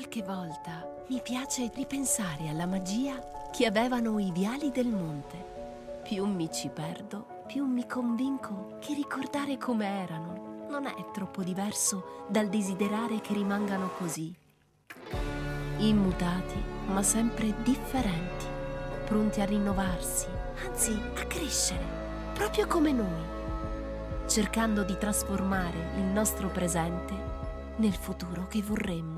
Qualche volta mi piace ripensare alla magia che avevano i viali del monte. Più mi ci perdo, più mi convinco che ricordare come erano non è troppo diverso dal desiderare che rimangano così. Immutati, ma sempre differenti, pronti a rinnovarsi, anzi a crescere, proprio come noi, cercando di trasformare il nostro presente nel futuro che vorremmo.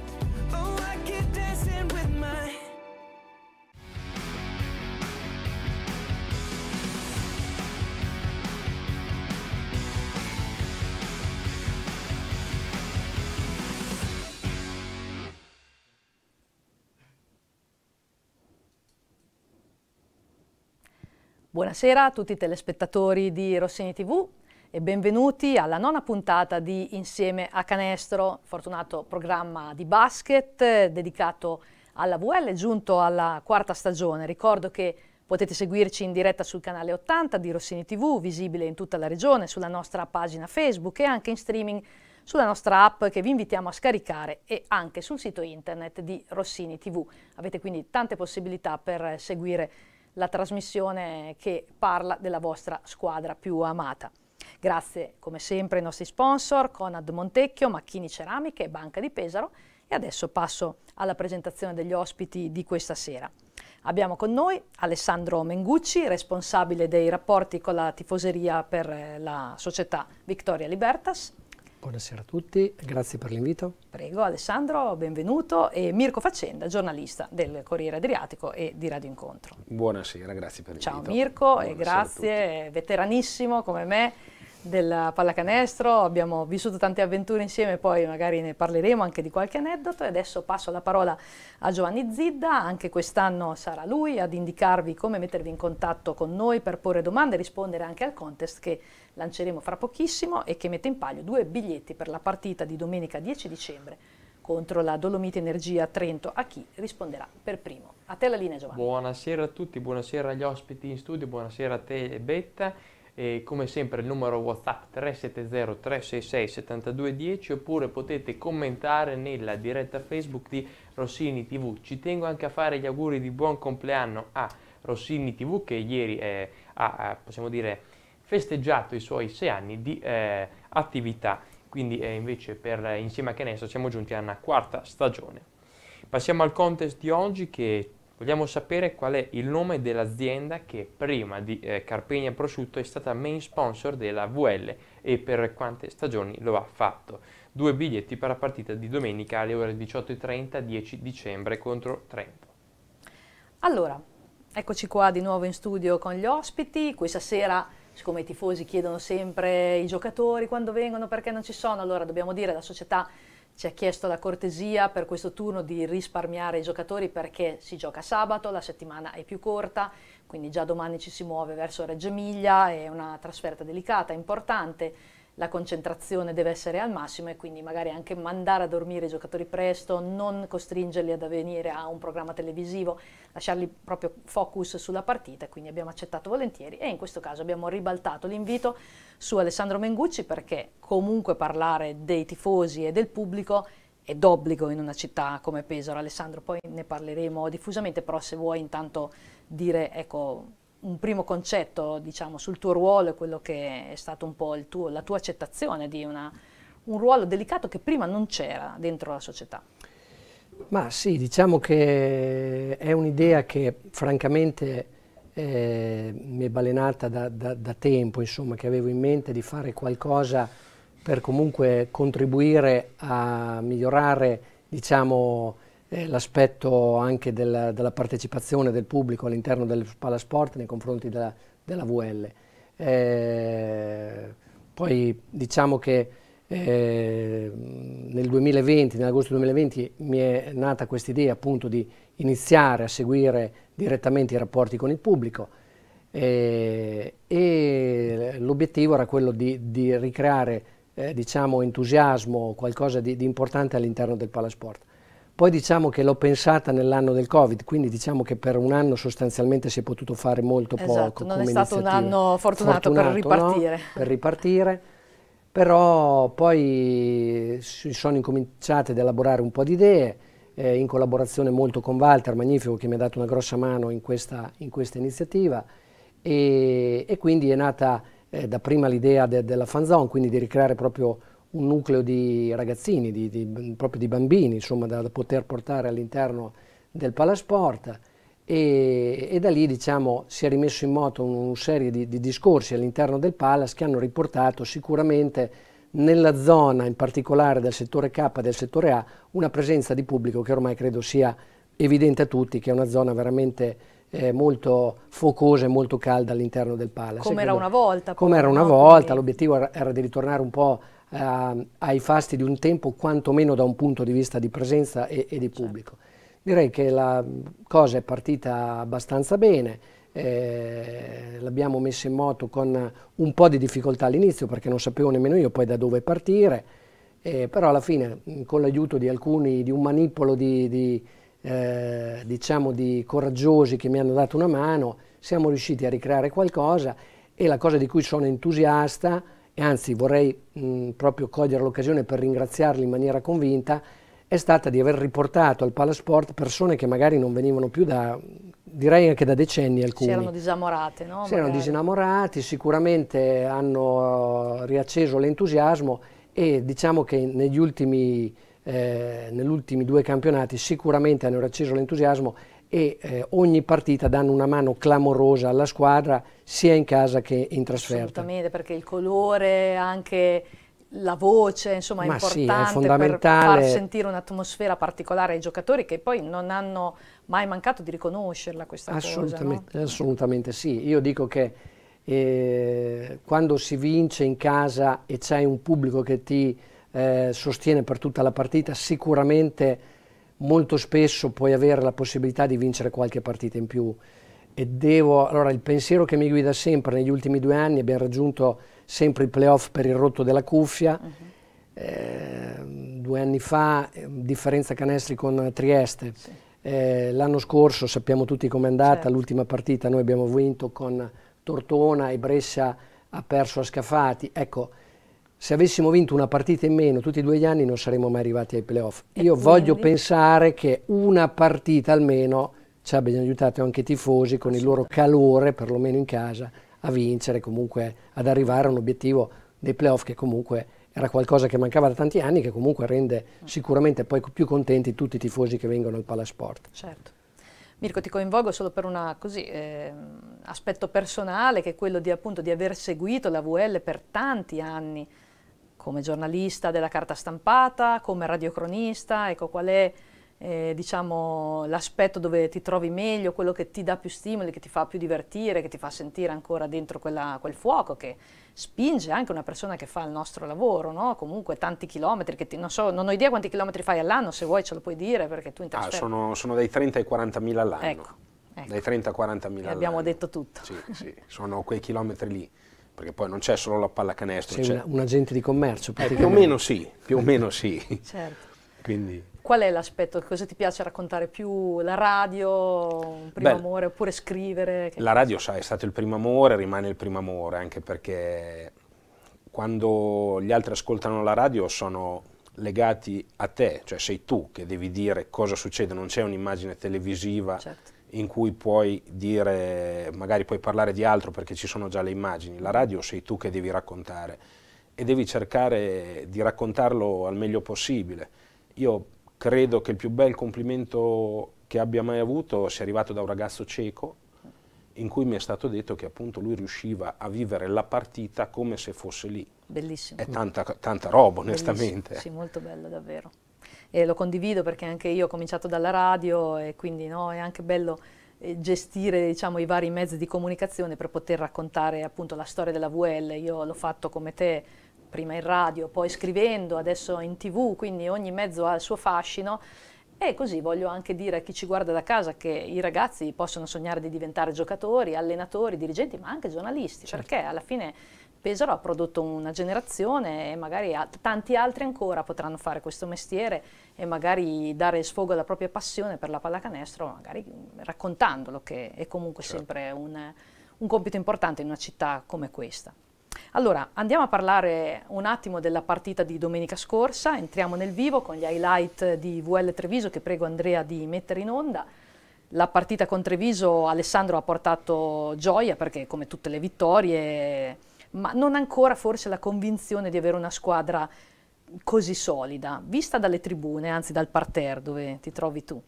Oh, Buonasera a tutti i telespettatori di Rossini TV, e benvenuti alla nona puntata di Insieme a Canestro, fortunato programma di basket dedicato alla VL giunto alla quarta stagione. Ricordo che potete seguirci in diretta sul canale 80 di Rossini TV, visibile in tutta la regione, sulla nostra pagina Facebook e anche in streaming sulla nostra app che vi invitiamo a scaricare e anche sul sito internet di Rossini TV. Avete quindi tante possibilità per seguire la trasmissione che parla della vostra squadra più amata. Grazie come sempre ai nostri sponsor, Conad Montecchio, Macchini Ceramiche e Banca di Pesaro. E adesso passo alla presentazione degli ospiti di questa sera. Abbiamo con noi Alessandro Mengucci, responsabile dei rapporti con la tifoseria per eh, la società Victoria Libertas. Buonasera a tutti, grazie per l'invito. Prego Alessandro, benvenuto e Mirko Facenda, giornalista del Corriere Adriatico e di Radio Incontro. Buonasera, grazie per l'invito. Ciao Mirko Buonasera e grazie, veteranissimo come me della pallacanestro, abbiamo vissuto tante avventure insieme, poi magari ne parleremo anche di qualche aneddoto e adesso passo la parola a Giovanni Zidda, anche quest'anno sarà lui ad indicarvi come mettervi in contatto con noi per porre domande e rispondere anche al contest che lanceremo fra pochissimo e che mette in palio due biglietti per la partita di domenica 10 dicembre contro la Dolomite Energia Trento a chi risponderà per primo. A te la linea Giovanni. Buonasera a tutti, buonasera agli ospiti in studio, buonasera a te Betta e come sempre il numero whatsapp 370 366 7210 oppure potete commentare nella diretta facebook di Rossini TV ci tengo anche a fare gli auguri di buon compleanno a Rossini TV che ieri eh, ha eh, possiamo dire festeggiato i suoi sei anni di eh, attività quindi eh, invece per insieme a Canessa siamo giunti a una quarta stagione passiamo al contest di oggi che Vogliamo sapere qual è il nome dell'azienda che prima di eh, Carpegna Prosciutto è stata main sponsor della VL e per quante stagioni lo ha fatto. Due biglietti per la partita di domenica alle ore 18.30 10 dicembre contro Trento. Allora, eccoci qua di nuovo in studio con gli ospiti. Questa sera, siccome i tifosi chiedono sempre i giocatori quando vengono perché non ci sono, allora dobbiamo dire la società ci ha chiesto la cortesia per questo turno di risparmiare i giocatori perché si gioca sabato, la settimana è più corta, quindi già domani ci si muove verso Reggio Emilia, è una trasferta delicata, importante la concentrazione deve essere al massimo e quindi magari anche mandare a dormire i giocatori presto, non costringerli ad avvenire a un programma televisivo, lasciarli proprio focus sulla partita, quindi abbiamo accettato volentieri e in questo caso abbiamo ribaltato l'invito su Alessandro Mengucci perché comunque parlare dei tifosi e del pubblico è d'obbligo in una città come Pesaro. Alessandro, poi ne parleremo diffusamente, però se vuoi intanto dire ecco, un primo concetto diciamo, sul tuo ruolo e quello che è stato un po' tuo, la tua accettazione di una, un ruolo delicato che prima non c'era dentro la società. Ma sì, diciamo che è un'idea che francamente eh, mi è balenata da, da, da tempo, insomma, che avevo in mente di fare qualcosa per comunque contribuire a migliorare diciamo, eh, l'aspetto anche della, della, partecipazione del pubblico all'interno del Palasport nei confronti della, della VL. Eh, poi diciamo che eh, nel 2020, nell'agosto 2020 mi è nata questa idea appunto di iniziare a seguire direttamente i rapporti con il pubblico eh, e l'obiettivo era quello di, di ricreare eh, diciamo entusiasmo, qualcosa di, di importante all'interno del palasport. Poi diciamo che l'ho pensata nell'anno del Covid, quindi diciamo che per un anno sostanzialmente si è potuto fare molto esatto, poco. Non è stato un anno fortunato, fortunato per ripartire. No? per ripartire. Però poi si sono incominciate ad elaborare un po' di idee, eh, in collaborazione molto con Walter Magnifico che mi ha dato una grossa mano in questa, in questa iniziativa e, e, quindi è nata eh, da prima l'idea de, della fanzone, quindi di ricreare proprio un nucleo di ragazzini, di, di, proprio di bambini, insomma, da, da poter portare all'interno del palasport e, e, da lì diciamo, si è rimesso in moto una un serie di, di discorsi all'interno del Palace che hanno riportato sicuramente nella zona in particolare del settore K e del settore A una presenza di pubblico che ormai credo sia evidente a tutti che è una zona veramente eh, molto focosa e molto calda all'interno del Palace. Come era una volta. Come era una volta, l'obiettivo era, era di ritornare un po' eh, ai fasti di un tempo, quantomeno da un punto di vista di presenza e, e di certo. pubblico. Direi che la cosa è partita abbastanza bene, eh, l'abbiamo messa in moto con un po' di difficoltà all'inizio perché non sapevo nemmeno io poi da dove partire, eh, però alla fine mm, con l'aiuto di alcuni, di un manipolo di, di eh, diciamo di coraggiosi che mi hanno dato una mano, siamo riusciti a ricreare qualcosa e la cosa di cui sono entusiasta anzi vorrei mh, proprio cogliere l'occasione per ringraziarli in maniera convinta, è stata di aver riportato al Palasport persone che magari non venivano più da, direi anche da decenni alcuni. Si erano disamorate, no? Si erano disamorati, sicuramente hanno eh, riacceso l'entusiasmo e diciamo che negli ultimi, eh, negli ultimi due campionati sicuramente hanno riacceso l'entusiasmo e eh, ogni partita danno una mano clamorosa alla squadra sia in casa che in trasferta. Assolutamente, perché il colore, anche la voce, insomma, è Ma importante sì, è per far sentire un'atmosfera particolare ai giocatori che poi non hanno mai mancato di riconoscerla questa assolutamente, cosa. No? Assolutamente sì, io dico che eh, quando si vince in casa e c'è un pubblico che ti eh, sostiene per tutta la partita, sicuramente molto spesso puoi avere la possibilità di vincere qualche partita in più. E devo, allora il pensiero che mi guida sempre negli ultimi due anni, abbiamo raggiunto sempre i playoff per il rotto della cuffia, uh mhm. -huh. eh, due anni fa ehm, differenza canestri con Trieste, sì. eh, l'anno scorso sappiamo tutti com'è andata, certo. l'ultima partita noi abbiamo vinto con Tortona e Brescia ha perso a Scafati, ecco se avessimo vinto una partita in meno tutti e due gli anni non saremmo mai arrivati ai playoff. Io voglio pensare che una partita almeno ci abbiano aiutato anche i tifosi con il loro calore, perlomeno in casa, a vincere, comunque ad arrivare a un obiettivo dei playoff che comunque era qualcosa che mancava da tanti anni, che comunque rende sicuramente poi più contenti tutti i tifosi che vengono al Palasport. Certo. Mirko, ti coinvolgo solo per un eh, aspetto personale, che è quello di, appunto, di aver seguito la VL per tanti anni come giornalista della carta stampata, come radiocronista, ecco qual è eh, diciamo, l'aspetto dove ti trovi meglio, quello che ti dà più stimoli, che ti fa più divertire, che ti fa sentire ancora dentro quella, quel fuoco che spinge anche una persona che fa il nostro lavoro, no? comunque tanti chilometri, ti, non, so, non, ho idea quanti chilometri fai all'anno, se vuoi ce lo puoi dire perché tu in Ah, sono, sono dai 30 ai 40 mila all'anno. Ecco, ecco. Dai 30 ai 40 mila all'anno. Abbiamo detto tutto. Sì, sì, sono quei chilometri lì perché poi non c'è solo la pallacanestro. Sei c'è un, un agente di commercio eh, più o meno sì, più o meno sì. certo. Quindi. Qual è l'aspetto? Cosa ti piace raccontare più? La radio, un primo Beh, amore, oppure scrivere? La radio sai, è stato il primo amore, rimane il primo amore, anche perché quando gli altri ascoltano la radio sono legati a te, cioè sei tu che devi dire cosa succede, non c'è un'immagine televisiva certo in cui puoi dire, magari puoi parlare di altro perché ci sono già le immagini, la radio sei tu che devi raccontare e devi cercare di raccontarlo al meglio possibile. Io credo che il più bel complimento che abbia mai avuto sia arrivato da un ragazzo cieco in cui mi è stato detto che appunto lui riusciva a vivere la partita come se fosse lì. Bellissimo. È tanta, tanta roba, onestamente. Bellissimo. Sì, molto bello davvero e lo condivido perché anche io ho cominciato dalla radio e quindi no, è anche bello eh, gestire diciamo, i vari mezzi di comunicazione per poter raccontare appunto la storia della VL. Io l'ho fatto come te, prima in radio, poi scrivendo, adesso in tv, quindi ogni mezzo ha il suo fascino. E così voglio anche dire a chi ci guarda da casa che i ragazzi possono sognare di diventare giocatori, allenatori, dirigenti, ma anche giornalisti, certo. perché alla fine Pesaro ha prodotto una generazione e magari tanti altri ancora potranno fare questo mestiere e magari dare sfogo alla propria passione per la pallacanestro, magari raccontandolo, che è comunque certo. sempre un, un compito importante in una città come questa. Allora, andiamo a parlare un attimo della partita di domenica scorsa, entriamo nel vivo con gli highlight di VL Treviso che prego Andrea di mettere in onda. La partita con Treviso Alessandro ha portato gioia perché come tutte le vittorie ma non ancora forse la convinzione di avere una squadra così solida, vista dalle tribune, anzi dal parterre dove ti trovi tu.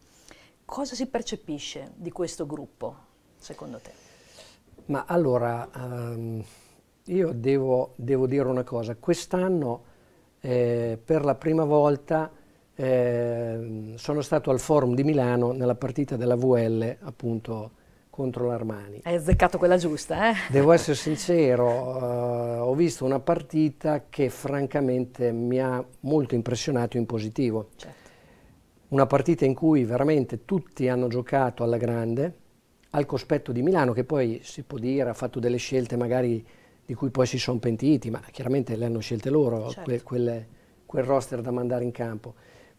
Cosa si percepisce di questo gruppo, secondo te? Ma allora, um, io devo, devo, dire una cosa, quest'anno eh, per la prima volta eh, sono stato al Forum di Milano nella partita della VL, appunto, contro l'Armani. Hai azzeccato quella giusta, eh? Devo essere sincero, uh, ho visto una partita che francamente mi ha molto impressionato in positivo. Certo. Una partita in cui veramente tutti hanno giocato alla grande, al cospetto di Milano, che poi si può dire ha fatto delle scelte magari di cui poi si sono pentiti, ma chiaramente le hanno scelte loro, certo. quel, quel, quel roster da mandare in campo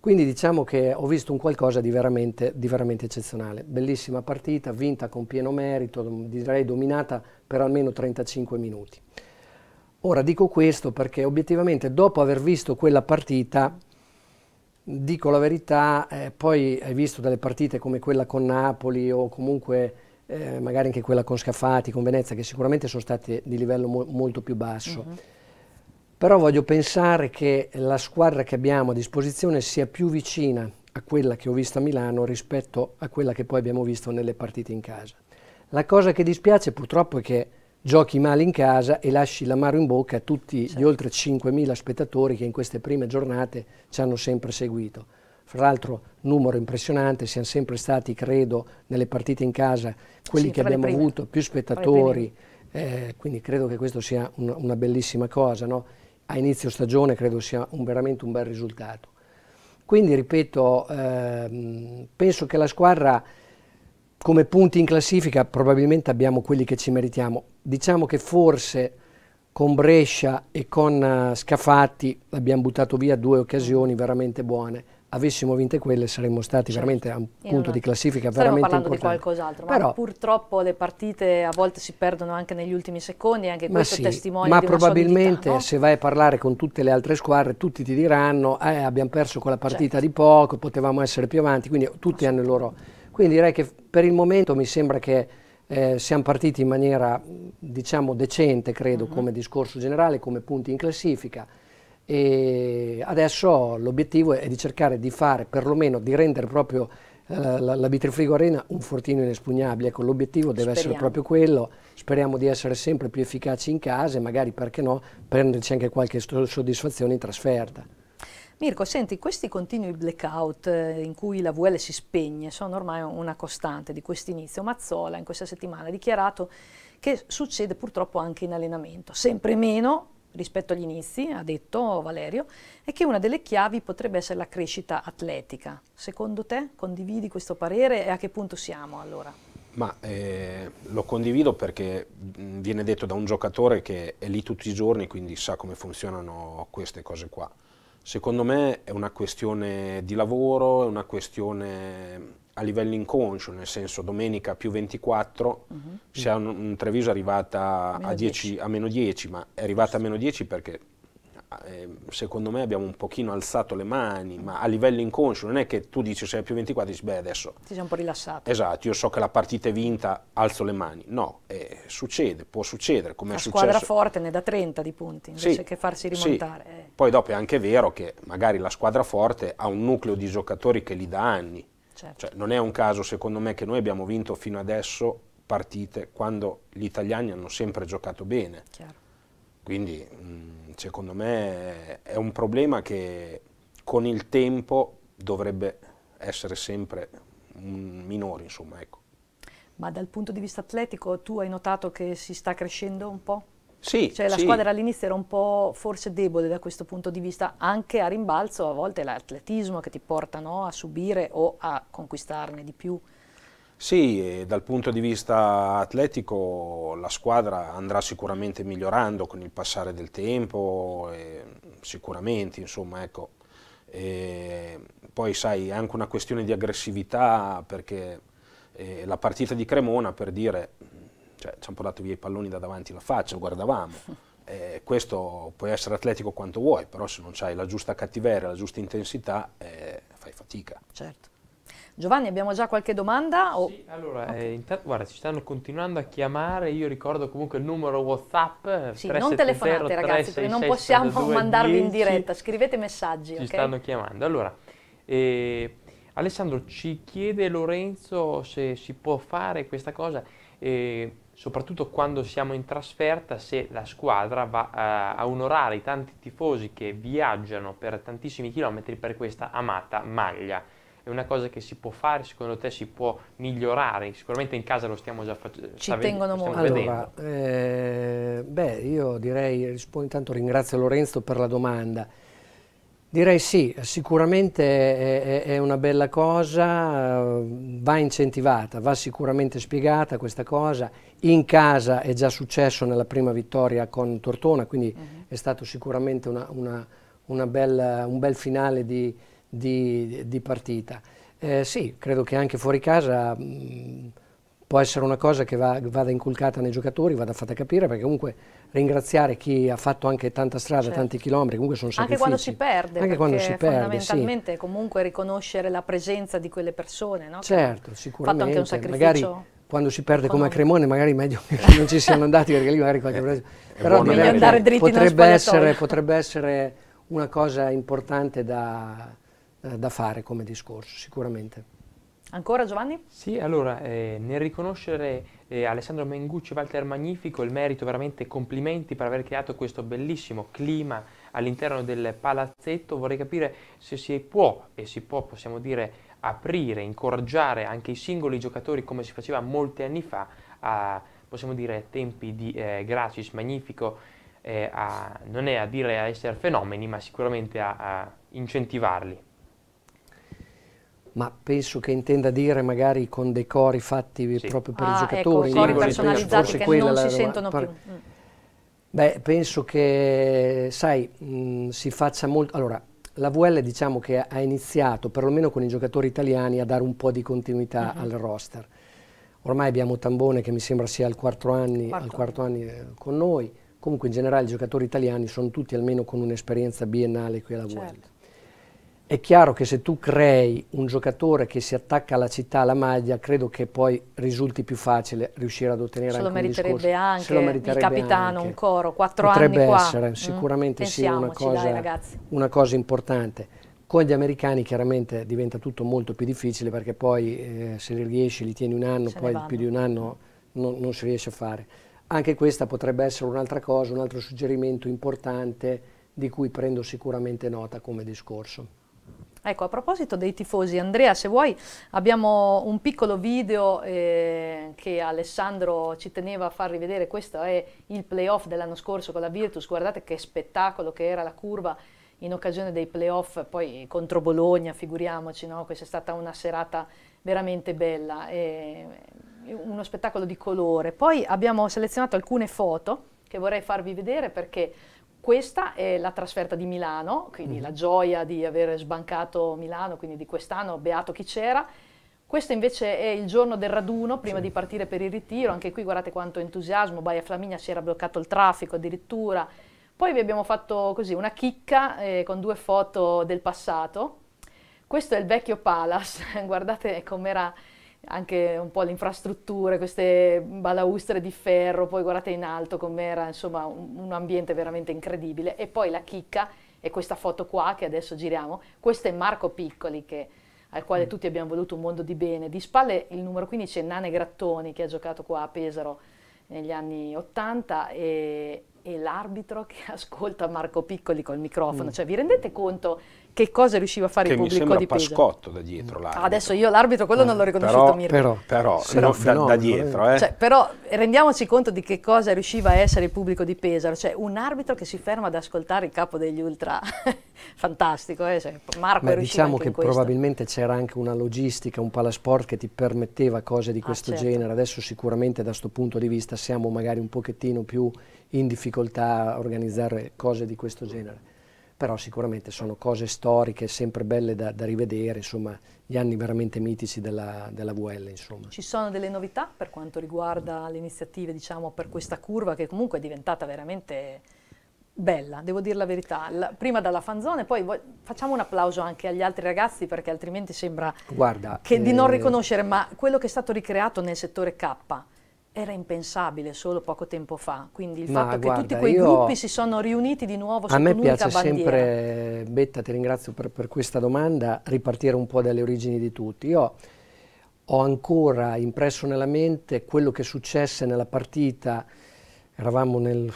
quindi diciamo che ho visto un qualcosa di veramente, di veramente eccezionale. Bellissima partita, vinta con pieno merito, direi dominata per almeno 35 minuti. Ora dico questo perché obiettivamente dopo aver visto quella partita, dico la verità, eh, poi hai visto delle partite come quella con Napoli o comunque eh, magari anche quella con Scafati, con Venezia, che sicuramente sono state di livello mo molto più basso. Uh mm-hmm. -huh però voglio pensare che la squadra che abbiamo a disposizione sia più vicina a quella che ho visto a Milano rispetto a quella che poi abbiamo visto nelle partite in casa. La cosa che dispiace purtroppo è che giochi male in casa e lasci l'amaro in bocca a tutti certo. gli oltre 5.000 spettatori che in queste prime giornate ci hanno sempre seguito. Fra l'altro numero impressionante, siamo sempre stati, credo, nelle partite in casa quelli sì, che abbiamo avuto più spettatori, eh, quindi credo che questo sia un, una bellissima cosa. No? a inizio stagione credo sia un, veramente un bel risultato. Quindi, ripeto, ehm, penso che la squadra come punti in classifica probabilmente abbiamo quelli che ci meritiamo. Diciamo che forse con Brescia e con uh, Scafatti abbiamo buttato via due occasioni veramente buone avessimo vinte quelle saremmo stati certo. veramente a un Io punto di classifica veramente importante. Stiamo parlando di qualcos'altro, Però, purtroppo le partite a volte si perdono anche negli ultimi secondi, anche questo sì, testimonia ma probabilmente solidità, no? se vai a parlare con tutte le altre squadre tutti ti diranno eh, abbiamo perso quella partita certo. di poco, potevamo essere più avanti, quindi tutti hanno il loro... Quindi direi che per il momento mi sembra che eh, siamo partiti in maniera diciamo decente, credo, uh -huh. come discorso generale, come punti in classifica e adesso l'obiettivo è di cercare di fare perlomeno di rendere proprio eh, la, la Bitrifrigo Arena un fortino inespugnabile, ecco l'obiettivo deve speriamo. essere proprio quello, speriamo di essere sempre più efficaci in casa e magari perché no prenderci anche qualche soddisfazione in trasferta. Mirko, senti, questi continui blackout eh, in cui la VL si spegne sono ormai una costante di questo inizio. Mazzola in questa settimana ha dichiarato che succede purtroppo anche in allenamento, sempre meno rispetto agli inizi, ha detto Valerio, e che una delle chiavi potrebbe essere la crescita atletica. Secondo te condividi questo parere e a che punto siamo allora? Ma eh, lo condivido perché viene detto da un giocatore che è lì tutti i giorni, quindi sa come funzionano queste cose qua. Secondo me è una questione di lavoro, è una questione a livello inconscio, nel senso domenica più 24, uh-huh. Mhm. se un, un Treviso è arrivata a, 10, 10. a, meno 10, ma è arrivata a meno 10 perché eh, secondo me abbiamo un pochino alzato le mani, ma a livello inconscio non è che tu dici se è più 24, dici beh adesso... Ti sei un po' rilassato. Esatto, io so che la partita è vinta, alzo le mani. No, eh, succede, può succedere come la è successo. La squadra forte ne dà 30 di punti invece sì, che farsi rimontare. Sì. Eh. Poi dopo è anche vero che magari la squadra forte ha un nucleo di giocatori che li dà anni Certo. Cioè, non è un caso, secondo me, che noi abbiamo vinto fino adesso partite quando gli italiani hanno sempre giocato bene. Chiaro. Quindi, mh, mm, secondo me, è un problema che con il tempo dovrebbe essere sempre minore, insomma, ecco. Ma dal punto di vista atletico tu hai notato che si sta crescendo un po'? Sì, cioè la sì. squadra all'inizio era un po' forse debole da questo punto di vista, anche a rimbalzo a volte è l'atletismo che ti porta no, a subire o a conquistarne di più. Sì, dal punto di vista atletico la squadra andrà sicuramente migliorando con il passare del tempo, eh, sicuramente, insomma, ecco. Eh, poi sai, è anche una questione di aggressività perché eh, la partita di Cremona, per dire, cioè, ci hanno portato via i palloni da davanti alla faccia, guardavamo. Eh, questo può essere atletico quanto vuoi, però se non hai la giusta cattiveria, la giusta intensità, eh, fai fatica. Certo. Giovanni, abbiamo già qualche domanda? O... Sì, allora, okay. eh, intanto, guarda, ci stanno continuando a chiamare, io ricordo comunque il numero WhatsApp. Eh, sì, non telefonate ragazzi, perché non possiamo 62, mandarvi 10. in diretta, scrivete messaggi. Ci okay? stanno chiamando. Allora, eh, Alessandro ci chiede Lorenzo se si può fare questa cosa. Eh, soprattutto quando siamo in trasferta, se la squadra va a, eh, a onorare i tanti tifosi che viaggiano per tantissimi chilometri per questa amata maglia. È una cosa che si può fare, secondo te si può migliorare? Sicuramente in casa lo stiamo già facendo. Ci tengono molto. Allora, eh, beh, io direi, intanto ringrazio Lorenzo per la domanda. Direi sì, sicuramente è, è, una bella cosa, va incentivata, va sicuramente spiegata questa cosa. In casa è già successo nella prima vittoria con Tortona, quindi uh mhm. -huh. è stato sicuramente una, una, una bella, un bel finale di, di, di partita. Eh, sì, credo che anche fuori casa... Mh, mm, può essere una cosa che va, vada inculcata nei giocatori, vada fatta capire, perché comunque ringraziare chi ha fatto anche tanta strada, certo. tanti chilometri, comunque sono sacrifici. Anche quando si perde, anche quando si perde, fondamentalmente sì. comunque riconoscere la presenza di quelle persone, no? Certo, sicuramente. Fatto anche un sacrificio. Magari quando si perde come a Cremone magari meglio che non ci siano andati perché lì magari qualche eh, eh però potrebbe, potrebbe, essere, potrebbe essere una cosa importante da, eh, da fare come discorso sicuramente. Ancora Giovanni? Sì, allora eh, nel riconoscere eh, Alessandro Mengucci e Walter Magnifico il merito veramente complimenti per aver creato questo bellissimo clima all'interno del palazzetto, vorrei capire se si può e si può, possiamo dire, aprire, incoraggiare anche i singoli giocatori come si faceva molti anni fa a, possiamo dire, tempi di eh, Gracis Magnifico, eh, a, non è a dire a essere fenomeni, ma sicuramente a, a incentivarli ma penso che intenda dire magari con dei cori fatti sì. proprio per ah, i ecco, giocatori. Ecco, cori personalizzati che non la, si sentono ma, più. Mm. Beh, penso che, sai, mh, mm, si faccia molto... Allora, la VL diciamo che ha iniziato, perlomeno con i giocatori italiani, a dare un po' di continuità mm -hmm. al roster. Ormai abbiamo Tambone che mi sembra sia al quarto anni, quarto. Al quarto anni eh, con noi. Comunque in generale i giocatori italiani sono tutti almeno con un'esperienza biennale qui alla certo. VL. È chiaro che se tu crei un giocatore che si attacca alla città, alla maglia, credo che poi risulti più facile riuscire ad ottenere anche un meriterebbe anche se lo meriterebbe anche il capitano, anche. un coro, quattro Potrebbe anni qua. Potrebbe essere, mm, sicuramente mm, sì, una cosa, dai, una cosa, importante. Con gli americani chiaramente diventa tutto molto più difficile perché poi eh, se li riesci li tieni un anno, se poi più di un anno non, non si riesce a fare. Anche questa potrebbe essere un'altra cosa, un altro suggerimento importante di cui prendo sicuramente nota come discorso. Ecco, a proposito dei tifosi, Andrea, se vuoi abbiamo un piccolo video eh, che Alessandro ci teneva a farvi vedere. Questo è il playoff dell'anno scorso con la Virtus. Guardate che spettacolo che era la curva in occasione dei playoff, poi contro Bologna, figuriamoci, no? questa è stata una serata veramente bella, eh, uno spettacolo di colore. Poi abbiamo selezionato alcune foto che vorrei farvi vedere perché questa è la trasferta di Milano, quindi mm. la gioia di aver sbancato Milano, quindi di quest'anno, beato chi c'era. Questo invece è il giorno del raduno, prima sì. di partire per il ritiro, anche qui guardate quanto entusiasmo, Baia Flaminia si era bloccato il traffico addirittura. Poi vi abbiamo fatto così una chicca eh, con due foto del passato. Questo è il vecchio Palace, guardate com'era anche un po' le infrastrutture, queste balaustre di ferro, poi guardate in alto com'era, insomma un, un, ambiente veramente incredibile. E poi la chicca è questa foto qua che adesso giriamo, questo è Marco Piccoli che, al quale mm. tutti abbiamo voluto un mondo di bene. Di spalle il numero 15 è Nane Grattoni che ha giocato qua a Pesaro negli anni 80 e, e l'arbitro che ascolta Marco Piccoli col microfono, mm. cioè vi rendete conto che cosa riusciva a fare che il pubblico di Pesaro. Che mi Pascotto da dietro l'arbitro. adesso io l'arbitro quello eh, non l'ho riconosciuto però, Mirko. Però, però, sì, però no, fenomeno, da, dietro. Eh. eh. Cioè, però rendiamoci conto di che cosa riusciva a essere il pubblico di Pesaro, cioè un arbitro che si ferma ad ascoltare il capo degli ultra, fantastico. Eh? Cioè, Marco Beh, diciamo che probabilmente c'era anche una logistica, un palasport che ti permetteva cose di ah, questo ah, certo. genere, adesso sicuramente da questo punto di vista siamo magari un pochettino più in difficoltà a organizzare cose di questo genere però sicuramente sono cose storiche sempre belle da, da rivedere, insomma gli anni veramente mitici della, della VL. Insomma. Ci sono delle novità per quanto riguarda le iniziative diciamo, per questa curva che comunque è diventata veramente bella, devo dire la verità. La, prima dalla Fanzone, poi facciamo un applauso anche agli altri ragazzi perché altrimenti sembra Guarda, che, eh, di non eh, riconoscere, ma quello che è stato ricreato nel settore K era impensabile solo poco tempo fa, quindi il Ma fatto guarda, che tutti quei gruppi si sono riuniti di nuovo sotto un'unica bandiera. A me piace bandiera. sempre, eh, Betta ti ringrazio per, per, questa domanda, ripartire un po' dalle origini di tutti. Io ho ancora impresso nella mente quello che successe nella partita, eravamo nel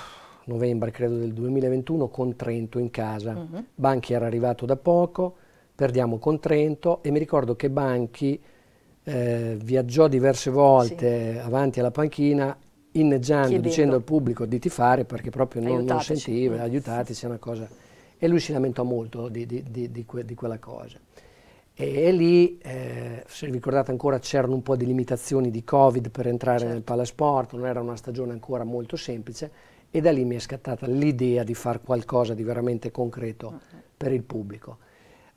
novembre credo del 2021 con Trento in casa, mm -hmm. Banchi era arrivato da poco, perdiamo con Trento e mi ricordo che Banchi eh, viaggiò diverse volte sì. avanti alla panchina inneggiando, Chiedendo. dicendo al pubblico di tifare perché proprio non, non sentiva, mm. aiutateci, è una cosa... E lui si lamentò molto di, di, di, di que, quella cosa. E, e lì, eh, se ricordate ancora, c'erano un po' di limitazioni di Covid per entrare certo. nel palasport, non era una stagione ancora molto semplice, e da lì mi è scattata l'idea di fare qualcosa di veramente concreto okay. per il pubblico.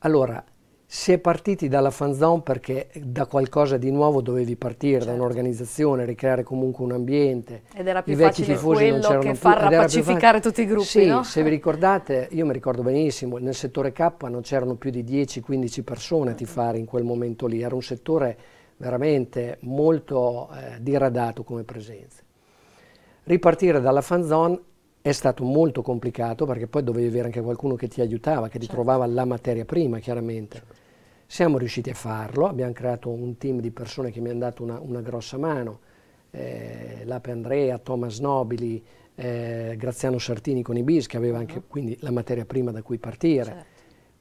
Allora, si è partiti dalla fanzone perché da qualcosa di nuovo dovevi partire, certo. da un'organizzazione, ricreare comunque un ambiente. Ed era più I vecchi tifosi non c'erano che far più, pacificare tutti i gruppi, Sì, no? se vi ricordate, io mi ricordo benissimo, nel settore K non c'erano più di 10-15 persone a tifare in quel momento lì, era un settore veramente molto eh, diradato come presenza. Ripartire dalla fanzone è stato molto complicato perché poi dovevi avere anche qualcuno che ti aiutava, che ti certo. trovava la materia prima, chiaramente. Certo. Siamo riusciti a farlo, abbiamo creato un team di persone che mi hanno dato una, una grossa mano, eh, Lape Andrea, Thomas Nobili, eh, Graziano Sartini con i bis che aveva anche mm-hmm. quindi la materia prima da cui partire. Certo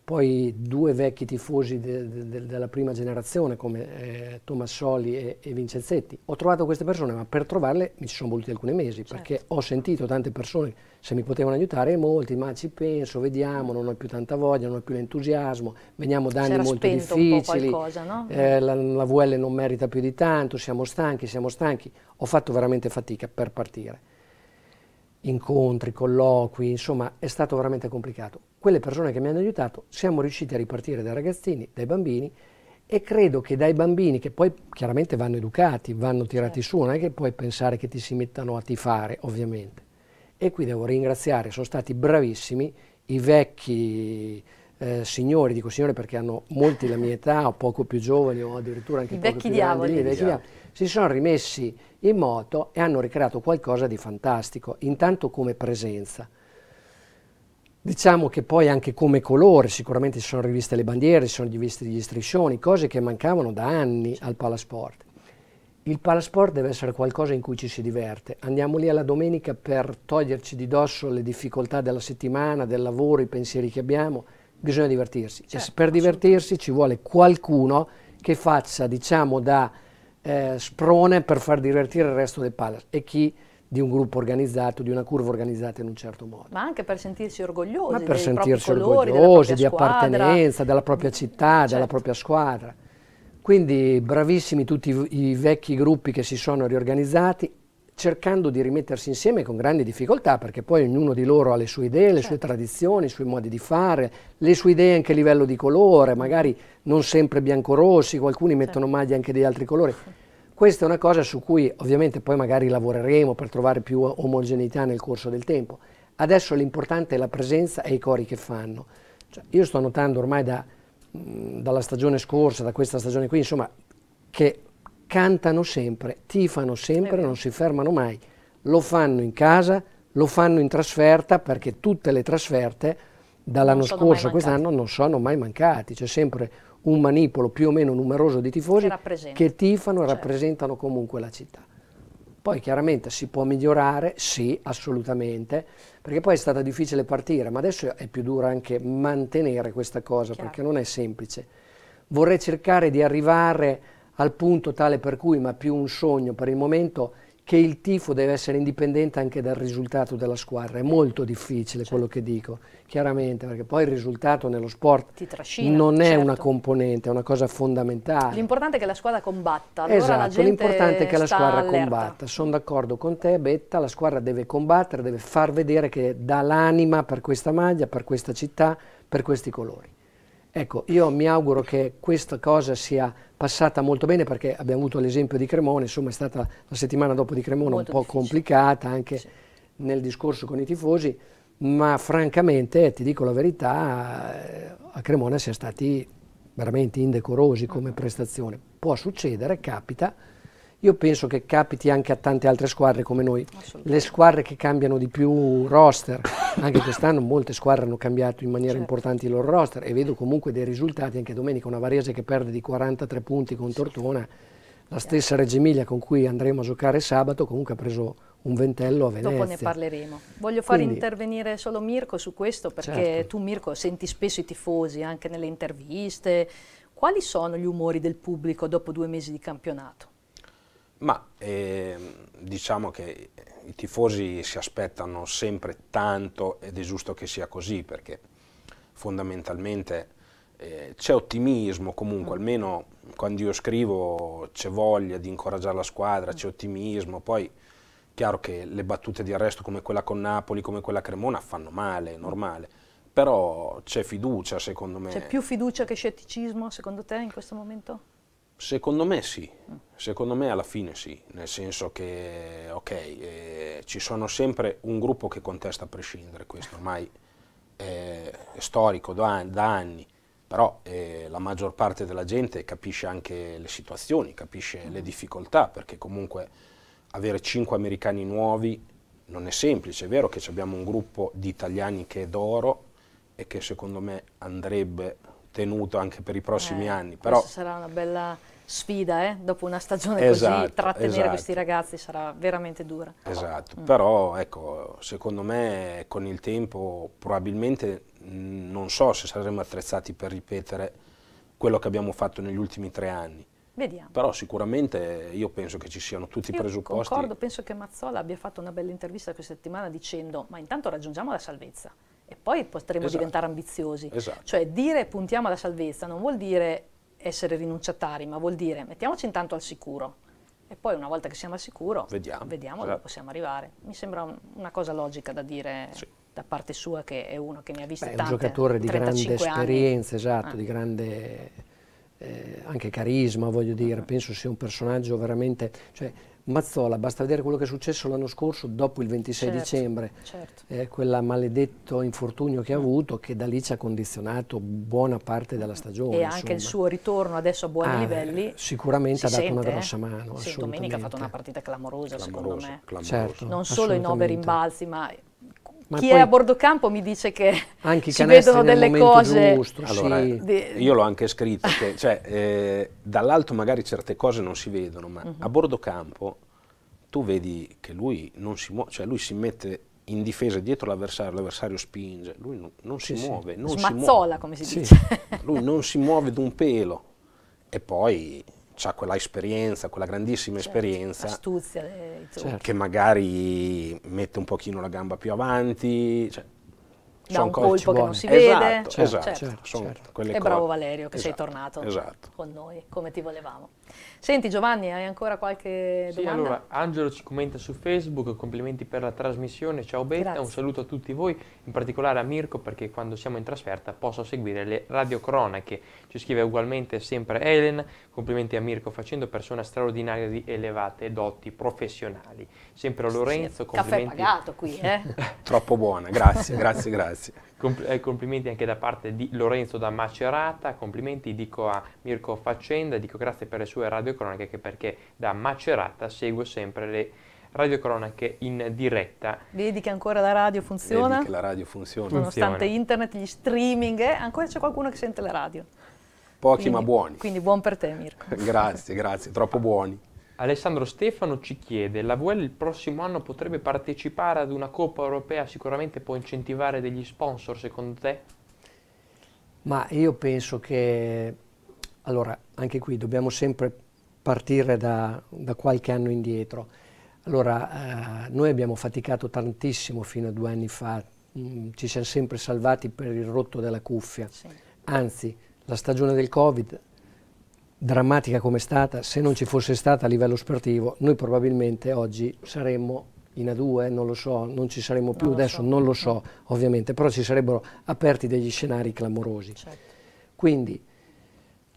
poi due vecchi tifosi de, de, de, della prima generazione come eh, Tommassoli e, e, Vincenzetti. Ho trovato queste persone, ma per trovarle mi ci sono voluti alcuni mesi, certo. perché ho sentito tante persone, se mi potevano aiutare, molti, ma ci penso, vediamo, mm. non ho più tanta voglia, non ho più l'entusiasmo, veniamo da anni molto difficili, qualcosa, no? eh, eh. la, la VL non merita più di tanto, siamo stanchi, siamo stanchi. Ho fatto veramente fatica per partire incontri, colloqui, insomma è stato veramente complicato. Quelle persone che mi hanno aiutato siamo riusciti a ripartire dai ragazzini, dai bambini e credo che dai bambini, che poi chiaramente vanno educati, vanno tirati certo. su, non è che puoi pensare che ti si mettano a tifare, ovviamente. E qui devo ringraziare, sono stati bravissimi i vecchi eh, signori, dico signori perché hanno molti la mia età, o poco più giovani, o addirittura anche I poco più diavoli. grandi, i vecchi esatto. diavoli si sono rimessi in moto e hanno ricreato qualcosa di fantastico, intanto come presenza. Diciamo che poi anche come colore, sicuramente si sono riviste le bandiere, si sono rivisti gli striscioni, cose che mancavano da anni al Palasport. Il Palasport deve essere qualcosa in cui ci si diverte. Andiamo lì alla domenica per toglierci di dosso le difficoltà della settimana, del lavoro, i pensieri che abbiamo. Bisogna divertirsi. Certo, e per divertirsi ci vuole qualcuno che faccia, diciamo, da eh, sprone per far divertire il resto del palazzo e chi di un gruppo organizzato, di una curva organizzata in un certo modo. Ma anche per sentirsi orgogliosi, Ma per sentirsi colori, orgogliosi di appartenenza, della propria mm, città, certo. della propria squadra. Quindi bravissimi tutti i vecchi gruppi che si sono riorganizzati, cercando di rimettersi insieme con grandi difficoltà, perché poi ognuno di loro ha le sue idee, le certo. sue tradizioni, i suoi modi di fare, le sue idee anche a livello di colore, magari non sempre biancorossi, alcuni certo. mettono maglie anche di altri colori. Questa è una cosa su cui ovviamente poi magari lavoreremo per trovare più omogeneità nel corso del tempo. Adesso l'importante è la presenza e i cori che fanno. Cioè, io sto notando ormai da, mh, mm, dalla stagione scorsa, da questa stagione qui, insomma, che cantano sempre, tifano sempre, non si fermano mai. Lo fanno in casa, lo fanno in trasferta perché tutte le trasferte dall'anno scorso a quest'anno non sono mai mancati. C'è sempre un manipolo più o meno numeroso di tifosi che, che tifano e certo. rappresentano comunque la città. Poi chiaramente si può migliorare, sì, assolutamente, perché poi è stata difficile partire, ma adesso è più dura anche mantenere questa cosa, Chiaro. perché non è semplice. Vorrei cercare di arrivare al punto tale per cui, ma più un sogno per il momento, che il tifo deve essere indipendente anche dal risultato della squadra. È molto difficile certo. quello che dico, chiaramente, perché poi il risultato nello sport trascina, non è certo. una componente, è una cosa fondamentale. L'importante è che la squadra combatta. Allora esatto, l'importante è che la squadra allerta. combatta. Sono d'accordo con te, Betta, la squadra deve combattere, deve far vedere che dà l'anima per questa maglia, per questa città, per questi colori. Ecco, io mi auguro che questa cosa sia passata molto bene perché abbiamo avuto l'esempio di Cremona, insomma è stata la settimana dopo di Cremona molto un po' difficile. complicata anche sì. nel discorso con i tifosi, ma francamente, eh, ti dico la verità, eh, a Cremona si è stati veramente indecorosi mm. come prestazione. Può succedere, capita, io penso che capiti anche a tante altre squadre come noi, le squadre che cambiano di più roster, anche quest'anno molte squadre hanno cambiato in maniera certo. importante il loro roster e vedo comunque dei risultati, anche domenica una Varese che perde di 43 punti con Tortona, la stessa Reggio Emilia con cui andremo a giocare sabato comunque ha preso un ventello a Venezia. Dopo ne parleremo. Voglio far Quindi, intervenire solo Mirko su questo perché certo. tu Mirko senti spesso i tifosi anche nelle interviste. Quali sono gli umori del pubblico dopo due mesi di campionato? Ma eh, diciamo che i tifosi si aspettano sempre tanto ed è giusto che sia così perché fondamentalmente eh, c'è ottimismo comunque, mm. almeno quando io scrivo c'è voglia di incoraggiare la squadra, mm. c'è ottimismo, poi chiaro che le battute di arresto come quella con Napoli, come quella Cremona fanno male, è mm. normale, però c'è fiducia secondo me. C'è più fiducia che scetticismo secondo te in questo momento? Secondo me sì, secondo me alla fine sì, nel senso che ok, eh, ci sono sempre un gruppo che contesta a prescindere, questo ormai è storico da, da anni, però eh, la maggior parte della gente capisce anche le situazioni, capisce le mm. difficoltà, perché comunque avere 5 americani nuovi non è semplice, è vero che abbiamo un gruppo di italiani che è d'oro e che secondo me andrebbe tenuto anche per i prossimi eh, anni, però sarà una bella sfida, eh? dopo una stagione esatto, così, trattenere esatto. questi ragazzi sarà veramente dura. Esatto, mm. però ecco, secondo me con il tempo probabilmente mh, mm, non so se saremo attrezzati per ripetere quello che abbiamo fatto negli ultimi tre anni. Vediamo. Però sicuramente io penso che ci siano tutti io i presupposti. Concordo, penso che Mazzola abbia fatto una bella intervista questa settimana dicendo ma intanto raggiungiamo la salvezza e poi potremo esatto. diventare ambiziosi. Esatto. Cioè dire puntiamo alla salvezza non vuol dire essere rinunciatari, ma vuol dire mettiamoci intanto al sicuro e poi una volta che siamo al sicuro vediamo, vediamo cioè dove possiamo arrivare. Mi sembra un, una cosa logica da dire. Sì. Da parte sua, che è uno che ne ha visto Beh, È un giocatore di grande esperienza, esatto, ah. di grande eh, anche carisma, voglio dire, ah. penso sia un personaggio veramente, cioè, Mazzola, basta vedere quello che è successo l'anno scorso dopo il 26 certo, dicembre, certo. Eh, quel maledetto infortunio che ha avuto che da lì ci ha condizionato buona parte della stagione. E anche il suo ritorno adesso a buoni ah, livelli. Sicuramente ha dato sente, una grossa eh? mano. Sì, domenica ha fatto una partita clamorosa, clamorosa secondo me. Clamorosa, certo, non solo i nove rimbalzi ma ma Chi è a bordo campo mi dice che anche ci vedono delle cose. Giusto, allora, sì. eh, io l'ho anche scritto, che, cioè, eh, dall'alto magari certe cose non si vedono, ma uh mhm. -huh. a bordo campo tu vedi che lui non si muove, cioè lui si mette in difesa dietro l'avversario, l'avversario spinge, lui non, non si sì, muove. Non Smazzola, si muove. come si dice. lui non si muove d'un pelo. E poi ha quella esperienza, quella grandissima certo, esperienza, astuzia, eh, certo. certo. che magari mette un pochino la gamba più avanti, cioè, da un colpo che non si esatto, vede. Certo, esatto, certo, certo. E bravo Valerio che esatto, sei tornato esatto. con noi, come ti volevamo. Senti Giovanni, hai ancora qualche domanda? sì, allora, Angelo ci commenta su Facebook, complimenti per la trasmissione, ciao Betta, Grazie. un saluto a tutti voi, in particolare a Mirko perché quando siamo in trasferta posso seguire le radiocronache. Ci scrive ugualmente sempre Helen, complimenti a Mirko facendo persona straordinaria di elevate doti professionali. Sempre a Lorenzo, sì, complimenti. Caffè pagato qui, eh? Troppo buona, grazie, grazie, grazie. Eh, complimenti anche da parte di Lorenzo da Macerata, complimenti dico a Mirko Faccenda, dico grazie per le sue radiocronache che perché da Macerata seguo sempre le radiocronache in diretta. Vedi che ancora la radio funziona? Vedi che la radio funziona. Nonostante internet, gli streaming, eh, ancora c'è qualcuno che sente la radio. Pochi quindi, ma buoni. Quindi buon per te Mirko. grazie, grazie, troppo buoni. Alessandro Stefano ci chiede, la VL il prossimo anno potrebbe partecipare ad una Coppa Europea, sicuramente può incentivare degli sponsor secondo te? Ma io penso che, allora, anche qui dobbiamo sempre partire da, da qualche anno indietro. Allora, eh, noi abbiamo faticato tantissimo fino a due anni fa, mm, ci siamo sempre salvati per il rotto della cuffia, sì. anzi la stagione del Covid drammatica come è stata, se non ci fosse stata a livello sportivo, noi probabilmente oggi saremmo in A2, non lo so, non ci saremmo più, non adesso so. non lo so ovviamente, però ci sarebbero aperti degli scenari clamorosi. Certo. Quindi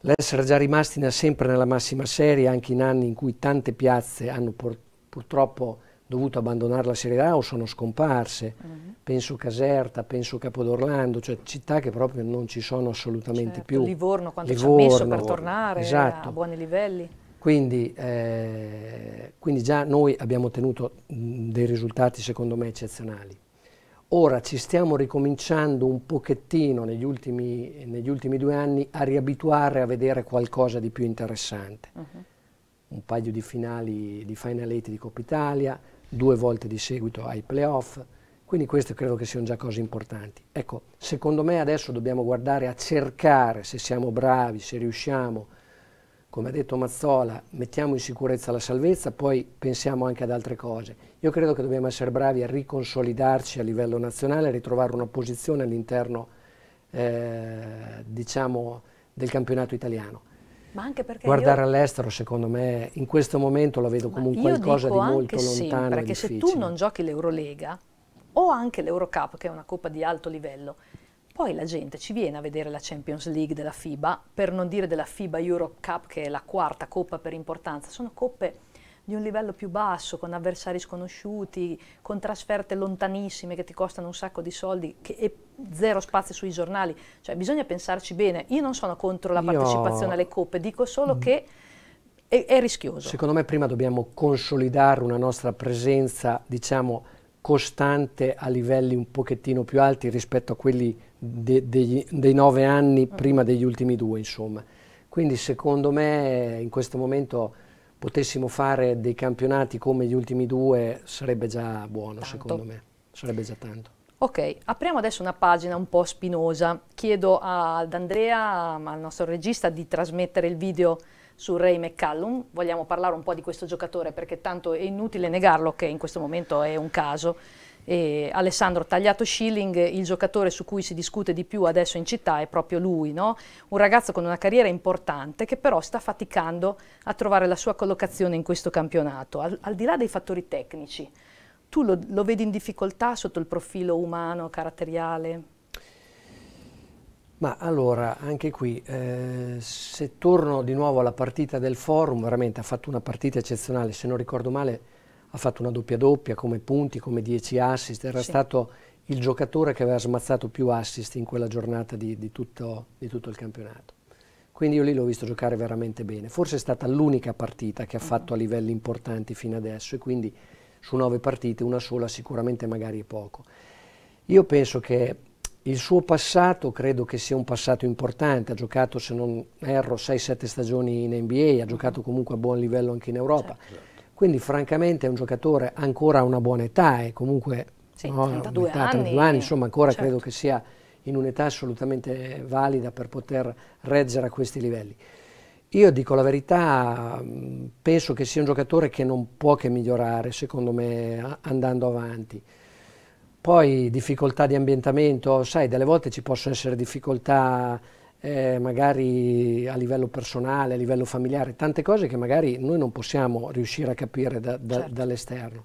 l'essere già rimasti sempre nella massima serie, anche in anni in cui tante piazze hanno pur, purtroppo dovuto abbandonare la Serie A o sono scomparse. Uh mm-hmm. -huh. Penso Caserta, penso Capodorlando, cioè città che proprio non ci sono assolutamente certo. più. Livorno quanto Livorno, ci ha messo per tornare esatto. a buoni livelli. Quindi, eh, quindi, già noi abbiamo ottenuto mm, dei risultati secondo me eccezionali. Ora ci stiamo ricominciando un pochettino negli ultimi, negli ultimi due anni a riabituare a vedere qualcosa di più interessante. Uh mm-hmm. -huh. Un paio di finali di Final Eight di Coppa Italia, due volte di seguito ai playoff, quindi queste credo che siano già cose importanti. Ecco, secondo me adesso dobbiamo guardare a cercare, se siamo bravi, se riusciamo, come ha detto Mazzola, mettiamo in sicurezza la salvezza, poi pensiamo anche ad altre cose. Io credo che dobbiamo essere bravi a riconsolidarci a livello nazionale, a ritrovare una posizione all'interno, eh, diciamo, del campionato italiano. Ma anche perché Guardare io... all'estero, secondo me, in questo momento la vedo come un qualcosa di molto lontano. Perché se tu non giochi l'Eurolega o anche l'Eurocup, che è una coppa di alto livello, poi la gente ci viene a vedere la Champions League della FIBA, per non dire della FIBA Eurocup, che è la quarta coppa per importanza. Sono coppe di un livello più basso, con avversari sconosciuti, con trasferte lontanissime che ti costano un sacco di soldi che, e zero spazio sui giornali. Cioè bisogna pensarci bene. Io non sono contro la Io... partecipazione alle coppe, dico solo mm. che è, è, rischioso. Secondo me prima dobbiamo consolidare una nostra presenza, diciamo, costante a livelli un pochettino più alti rispetto a quelli de, de, dei nove anni mm. prima degli ultimi due, insomma. Quindi secondo me in questo momento potessimo fare dei campionati come gli ultimi due sarebbe già buono tanto. secondo me, sarebbe già tanto. Ok, apriamo adesso una pagina un po' spinosa. Chiedo ad Andrea, al nostro regista, di trasmettere il video su Ray McCallum. Vogliamo parlare un po' di questo giocatore perché tanto è inutile negarlo che in questo momento è un caso. E Alessandro Tagliato Schilling, il giocatore su cui si discute di più adesso in città è proprio lui, no? un ragazzo con una carriera importante che però sta faticando a trovare la sua collocazione in questo campionato, al, al di là dei fattori tecnici. Tu lo, lo, vedi in difficoltà sotto il profilo umano, caratteriale? Ma allora, anche qui, eh, se torno di nuovo alla partita del forum, veramente ha fatto una partita eccezionale, se non ricordo male ha fatto una doppia doppia come punti, come 10 assist, era sì. stato il giocatore che aveva smazzato più assist in quella giornata di, di, tutto, di tutto il campionato. Quindi io lì l'ho visto giocare veramente bene. Forse è stata l'unica partita che ha mm-hmm. fatto a livelli importanti fino adesso e quindi su nove partite una sola sicuramente magari è poco. Io penso che il suo passato credo che sia un passato importante, ha giocato se non erro 6-7 stagioni in NBA, ha giocato mm-hmm. comunque a buon livello anche in Europa. Certo. Quindi francamente è un giocatore ancora a una buona età e comunque sì, no, 32, età, anni, 32 anni, insomma ancora certo. credo che sia in un'età assolutamente valida per poter reggere a questi livelli. Io dico la verità, mm, penso che sia un giocatore che non può che migliorare, secondo me, andando avanti. Poi difficoltà di ambientamento, sai, delle volte ci possono essere difficoltà eh, magari a livello personale, a livello familiare, tante cose che magari noi non possiamo riuscire a capire da, da, certo. dall'esterno.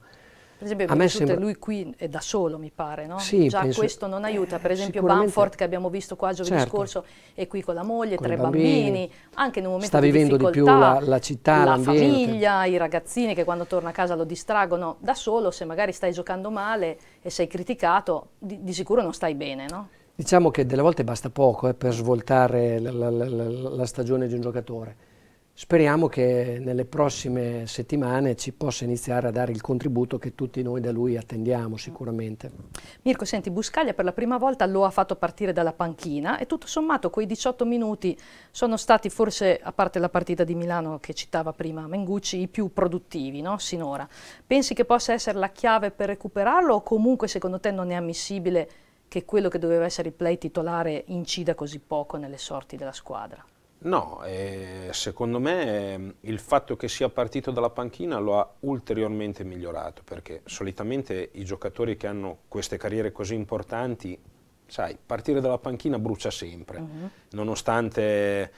Per esempio, a me sembra... lui qui è da solo, mi pare, no? Sì, Già penso... questo non aiuta. Per esempio sicuramente... Banford, che abbiamo visto qua giovedì certo. scorso, è qui con la moglie, con tre bambini. bambini. anche in un momento Sta di vivendo di più la, la città, la famiglia, i ragazzini che quando torna a casa lo distraggono. Da solo, se magari stai giocando male e sei criticato, di, di sicuro non stai bene, no? Diciamo che delle volte basta poco eh, per svoltare la, la, la, la, stagione di un giocatore. Speriamo che nelle prossime settimane ci possa iniziare a dare il contributo che tutti noi da lui attendiamo sicuramente. Mirko, senti, Buscaglia per la prima volta lo ha fatto partire dalla panchina e tutto sommato quei 18 minuti sono stati forse, a parte la partita di Milano che citava prima Mengucci, i più produttivi no? sinora. Pensi che possa essere la chiave per recuperarlo o comunque secondo te non è ammissibile che quello che doveva essere il play titolare incida così poco nelle sorti della squadra? No, eh, secondo me ehm, il fatto che sia partito dalla panchina lo ha ulteriormente migliorato, perché solitamente i giocatori che hanno queste carriere così importanti, sai, partire dalla panchina brucia sempre, uh mhm. -huh. nonostante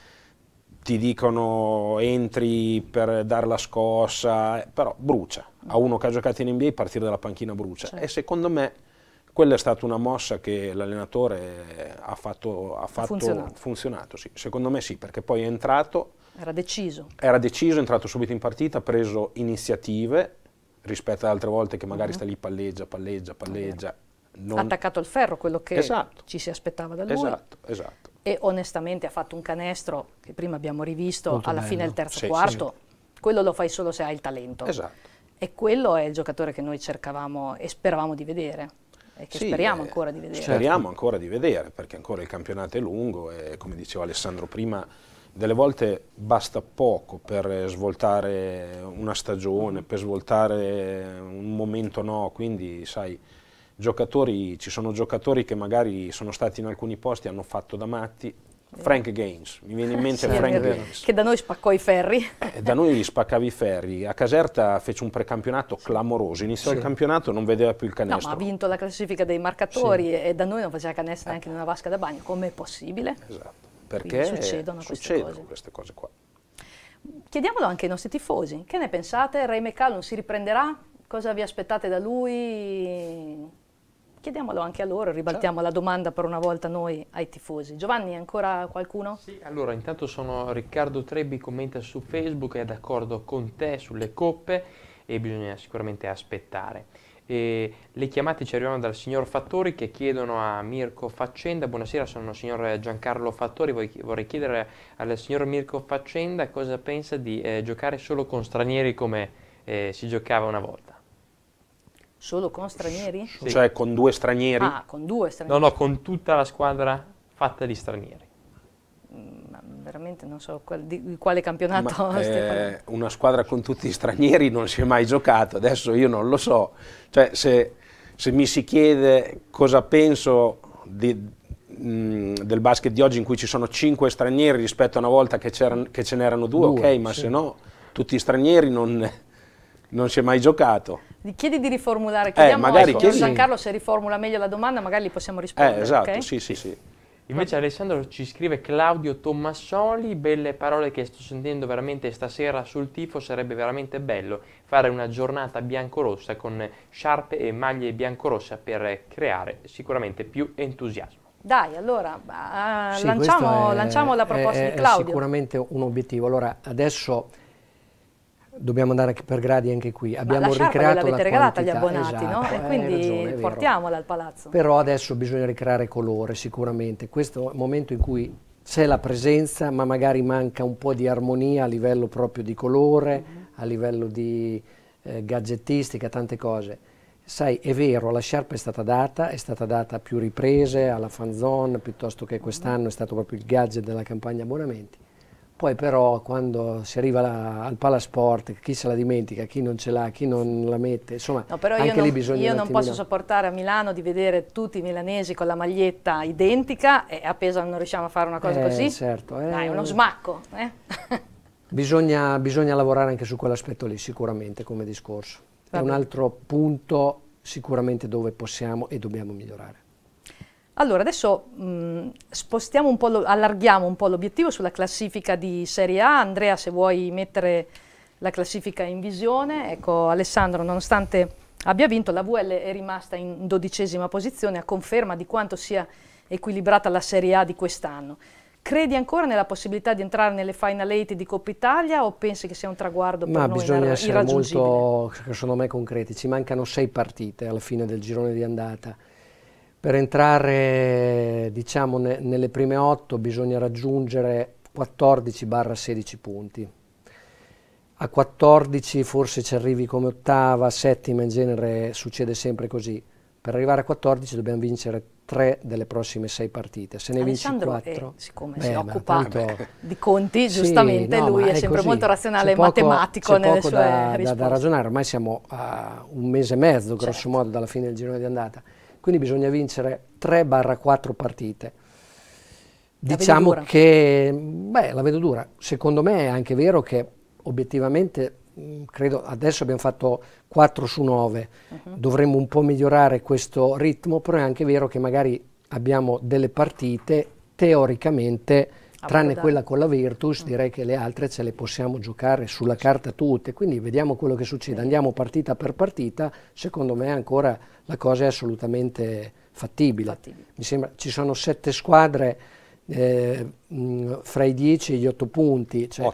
ti dicono entri per dar la scossa, eh, però brucia. A mm. uno che ha giocato in NBA partire dalla panchina brucia. Certo. E secondo me quella è stata una mossa che l'allenatore ha fatto, ha fatto funzionato. funzionato sì. Secondo me sì, perché poi è entrato... Era deciso. Era deciso, è entrato subito in partita, ha preso iniziative rispetto ad altre volte che magari uh mhm. -huh. sta lì palleggia, palleggia, palleggia. Non... Attaccato al ferro, quello che esatto. ci si aspettava da lui. Esatto, esatto. E onestamente ha fatto un canestro che prima abbiamo rivisto Molto alla bello. fine del terzo sì, quarto. Sì. Quello lo fai solo se hai il talento. Esatto. E quello è il giocatore che noi cercavamo e speravamo di vedere e che sì, speriamo eh, ancora di vedere. Speriamo certo. ancora di vedere perché ancora il campionato è lungo e come diceva Alessandro prima delle volte basta poco per svoltare una stagione, mm-hmm. per svoltare un momento no, quindi sai, giocatori, ci sono giocatori che magari sono stati in alcuni posti, hanno fatto da matti, eh. Frank Gaines, mi viene in mente sì, Frank Gaines. Che da noi spaccò i ferri. Eh, da noi spaccava i ferri. A Caserta fece un precampionato clamoroso, iniziò sì. il campionato non vedeva più il canestro. No, ma ha vinto la classifica dei marcatori sì. e da noi non faceva canestro neanche in una vasca da bagno. Com'è possibile? Esatto, perché Quindi succedono, queste, succedono cose. queste cose qua. Chiediamolo anche ai nostri tifosi, che ne pensate? Ray McCallum si riprenderà? Cosa vi aspettate da lui? Chiediamolo anche a loro, certo. ribaltiamo certo. la domanda per una volta noi ai tifosi. Giovanni, ancora qualcuno? Sì, allora intanto sono Riccardo Trebbi, commenta su Facebook, è d'accordo con te sulle coppe e bisogna sicuramente aspettare. E le chiamate ci arrivano dal signor Fattori che chiedono a Mirko Faccenda, buonasera sono il signor Giancarlo Fattori, vorrei chiedere al signor Mirko Faccenda cosa pensa di eh, giocare solo con stranieri come eh, si giocava una volta. Solo con stranieri? Sì. Cioè con due stranieri? Ah, con due stranieri. No, no, con tutta la squadra fatta di stranieri. Mm, ma veramente non so qual, di quale campionato Ma, eh, Una squadra con tutti gli stranieri non si è mai giocato, adesso io non lo so. Cioè, se, se mi si chiede cosa penso di, mh, mm, del basket di oggi in cui ci sono cinque stranieri rispetto a una volta che, che ce n'erano due, due, ok, ma sì. se no tutti stranieri non, non si è mai giocato. Chiedi di riformulare, chiediamo eh, magari, chiedi... Giancarlo se riformula meglio la domanda, magari gli possiamo rispondere. Eh, esatto, okay? sì, sì, sì. Invece Alessandro ci scrive Claudio Tommassoli, belle parole che sto sentendo veramente stasera sul tifo, sarebbe veramente bello fare una giornata biancorossa con sciarpe e maglie biancorossa per creare sicuramente più entusiasmo. Dai, allora uh, sì, lanciamo, è, lanciamo, la proposta è, di Claudio. È sicuramente un obiettivo. Allora, adesso dobbiamo andare per gradi anche qui. Abbiamo la ricreato l'avete regalata agli abbonati, esatto, no? E eh, quindi ragione, portiamola al palazzo. Però adesso bisogna ricreare colore, sicuramente. Questo è il momento in cui c'è la presenza, ma magari manca un po' di armonia a livello proprio di colore, mm -hmm. a livello di eh, gadgettistica, tante cose. Sai, è vero, la sciarpa è stata data, è stata data a più riprese, alla fanzone, piuttosto che quest'anno è stato proprio il gadget della campagna abbonamenti poi però quando si arriva la, al palasport, chi se la dimentica, chi non ce l'ha, chi non la mette, insomma, no, però anche io lì non, bisogna... Io non posso sopportare a Milano di vedere tutti i milanesi con la maglietta identica e a Pesa non riusciamo a fare una cosa eh, così. Certo, eh, Dai, è uno smacco. Eh? bisogna, bisogna lavorare anche su quell'aspetto lì sicuramente come discorso. È un altro punto sicuramente dove possiamo e dobbiamo migliorare. Allora, adesso mh, mm, spostiamo un po', lo, allarghiamo un po' l'obiettivo sulla classifica di Serie A. Andrea, se vuoi mettere la classifica in visione, ecco Alessandro, nonostante abbia vinto, la VL è rimasta in dodicesima posizione a conferma di quanto sia equilibrata la Serie A di quest'anno. Credi ancora nella possibilità di entrare nelle Final Eight di Coppa Italia o pensi che sia un traguardo per Ma noi bisogna essere molto, secondo me, concreti. Ci mancano sei partite alla fine del girone di andata per entrare diciamo, ne, nelle prime 8 bisogna raggiungere 14-16 punti. A 14 forse ci arrivi come ottava, settima in genere succede sempre così. Per arrivare a 14 dobbiamo vincere 3 delle prossime 6 partite. Se ne Alessandro, vinci 4, eh, siccome beh, si occupa tanto, di conti, giustamente sì, no, lui è, è sempre così. molto razionale e matematico nelle sue da, risposte. Da, da ragionare, ormai siamo a un mese e mezzo, grosso certo. modo, dalla fine del girone di andata quindi bisogna vincere 3-4 partite. La diciamo che beh, la vedo dura. Secondo me è anche vero che obiettivamente credo adesso abbiamo fatto 4 su 9, uh-huh. Mhm. dovremmo un po' migliorare questo ritmo, però è anche vero che magari abbiamo delle partite teoricamente tranne quella con la Virtus, direi che le altre ce le possiamo giocare sulla carta tutte, quindi vediamo quello che succede, andiamo partita per partita, secondo me ancora la cosa è assolutamente fattibile. fattibile. Mi sembra ci sono sette squadre eh, mh, fra i 10 e gli 8 punti. Cioè,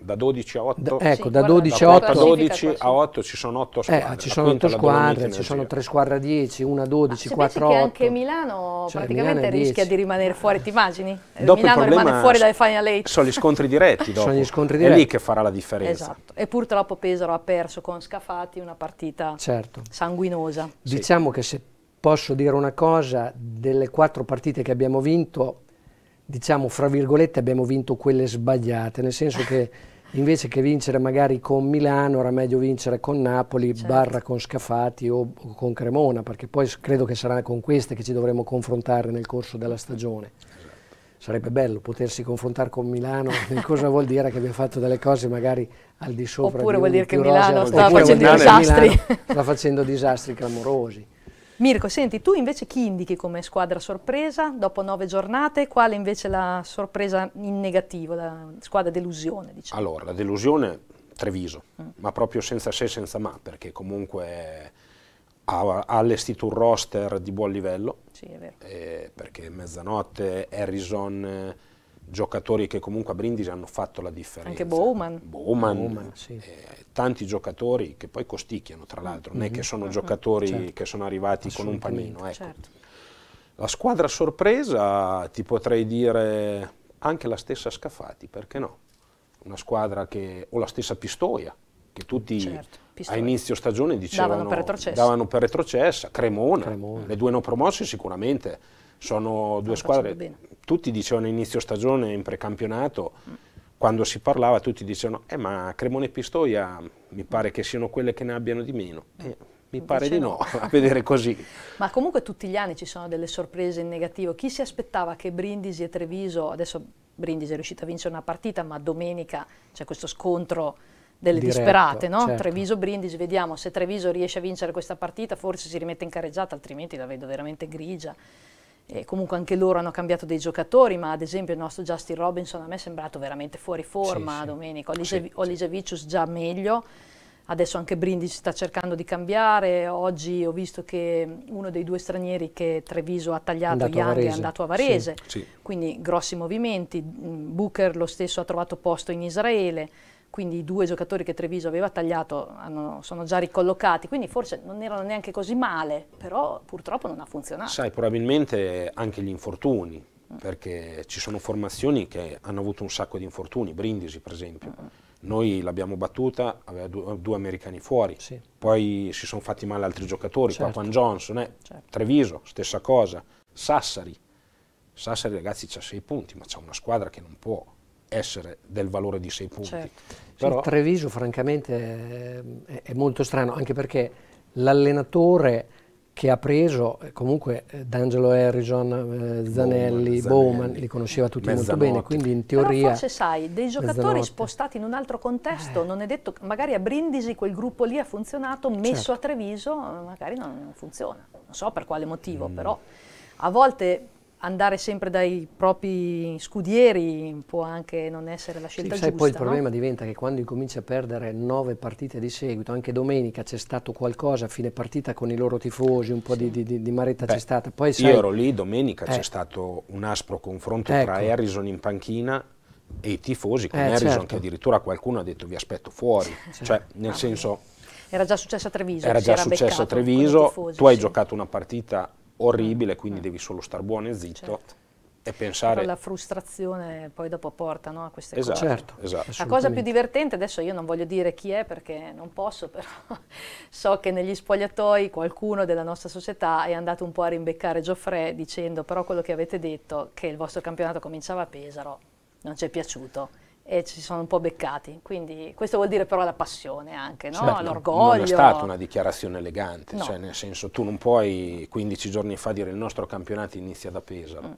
da 12 a 8 da, ecco sì, da 12 a 8 a 12 a 8 ci sono 8 eh, squadre eh, ci sono 8 squadre ci sono 3 squadre a 10 una a 12 ah, 4 a 8 anche Milano cioè, praticamente Milano rischia di rimanere fuori ti immagini Dopo Milano rimane fuori dalle Final 8 sono gli scontri diretti dopo. sono gli scontri diretti è lì che farà la differenza esatto e purtroppo Pesaro ha perso con Scafati una partita certo. sanguinosa diciamo che se posso dire una cosa delle 4 partite che abbiamo vinto diciamo, fra virgolette, abbiamo vinto quelle sbagliate, nel senso che invece che vincere magari con Milano era meglio vincere con Napoli, certo. barra con Scafati o, o, con Cremona, perché poi credo che sarà con queste che ci dovremo confrontare nel corso della stagione. Sarebbe bello potersi confrontare con Milano, cosa vuol dire che abbia fatto delle cose magari al di sopra Oppure di vuol dire che Milano sta facendo disastri. sta facendo disastri clamorosi. Mirko, senti, tu invece chi indichi come squadra sorpresa dopo nove giornate? Quale invece la sorpresa in negativo, la squadra delusione? Diciamo? Allora, la delusione Treviso, mm. ma proprio senza se e senza ma, perché comunque ha, allestito un roster di buon livello, sì, è vero. Eh, perché Mezzanotte, Harrison, giocatori che comunque a Brindisi hanno fatto la differenza. Anche Bowman. Bowman, Bowman sì. eh, tanti giocatori che poi costicchiano tra l'altro, mm-hmm. non è che mm-hmm. sono giocatori certo. che sono arrivati con un panino. Ecco. Certo. La squadra sorpresa ti potrei dire anche la stessa Scafati, perché no? Una squadra che, o la stessa Pistoia, che tutti certo, a inizio stagione dicevano davano per retrocessa, davano per retrocessa Cremona, Cremona, le due non promosse sicuramente sono due squadre, tutti dicevano inizio stagione in precampionato, mm. quando si parlava tutti dicevano eh, ma Cremone e Pistoia mi pare che siano quelle che ne abbiano di meno. Eh, mi pare di no, no, a vedere così. Ma comunque tutti gli anni ci sono delle sorprese in negativo. Chi si aspettava che Brindisi e Treviso, adesso Brindisi è riuscita a vincere una partita, ma domenica c'è questo scontro delle Diretto, disperate, no? certo. Treviso-Brindisi, vediamo se Treviso riesce a vincere questa partita, forse si rimette in carreggiata, altrimenti la vedo veramente grigia. E comunque anche loro hanno cambiato dei giocatori, ma ad esempio il nostro Justin Robinson a me è sembrato veramente fuori forma sì, domenica, Olise, Olisevicius già meglio, adesso anche Brindisi sta cercando di cambiare, oggi ho visto che uno dei due stranieri che Treviso ha tagliato, Young, è andato a Varese, sì, sì. quindi grossi movimenti, Booker lo stesso ha trovato posto in Israele, quindi i due giocatori che Treviso aveva tagliato hanno, sono già ricollocati, quindi forse non erano neanche così male, però purtroppo non ha funzionato. Sai, probabilmente anche gli infortuni, perché ci sono formazioni che hanno avuto un sacco di infortuni, Brindisi per esempio. Mm. Noi l'abbiamo battuta, aveva due, due americani fuori, sì. poi si sono fatti male altri giocatori, certo. Papan Johnson, eh? certo. Treviso, stessa cosa, Sassari. Sassari ragazzi c'ha sei punti, ma c'è una squadra che non può essere del valore di 6 punti. Certo. Però... Sì, Treviso francamente è, è, molto strano, anche perché l'allenatore che ha preso, comunque eh, D'Angelo Harrison, eh, Zanelli, Bowman, Bowman, li conosceva tutti mezzanotte. molto bene, quindi in teoria... Però forse sai, dei giocatori mezzanotte. spostati in un altro contesto, eh. non è detto, magari a Brindisi quel gruppo lì ha funzionato, messo certo. a Treviso eh, magari non funziona, non so per quale motivo, mm. però a volte andare sempre dai propri scudieri può anche non essere la scelta sì, giusta. Sai, poi il no? problema diventa che quando incominci a perdere nove partite di seguito, anche domenica c'è stato qualcosa a fine partita con i loro tifosi, un po' sì. di, di, di, maretta c'è stata. Poi, sai, io ero lì, domenica eh. c'è stato un aspro confronto ecco. tra Harrison in panchina e i tifosi con eh, Harrison certo. che addirittura qualcuno ha detto vi aspetto fuori, certo. cioè nel ah, senso... Era già successo a Treviso. Era già era successo a Treviso, tifosi, tu hai sì. giocato una partita orribile, quindi mm. devi solo star buono e zitto. Certo. E pensare... Però la frustrazione poi dopo porta no, a queste esatto, cose. Certo, esatto. La cosa più divertente, adesso io non voglio dire chi è perché non posso, però so che negli spogliatoi qualcuno della nostra società è andato un po' a rimbeccare Geoffrey dicendo però quello che avete detto, che il vostro campionato cominciava a Pesaro, non ci è piaciuto e ci sono un po' beccati. Quindi questo vuol dire però la passione anche, no? certo, l'orgoglio. Non è stata una dichiarazione elegante, no. cioè nel senso tu non puoi 15 giorni fa dire il nostro campionato inizia da Pesaro. Mm.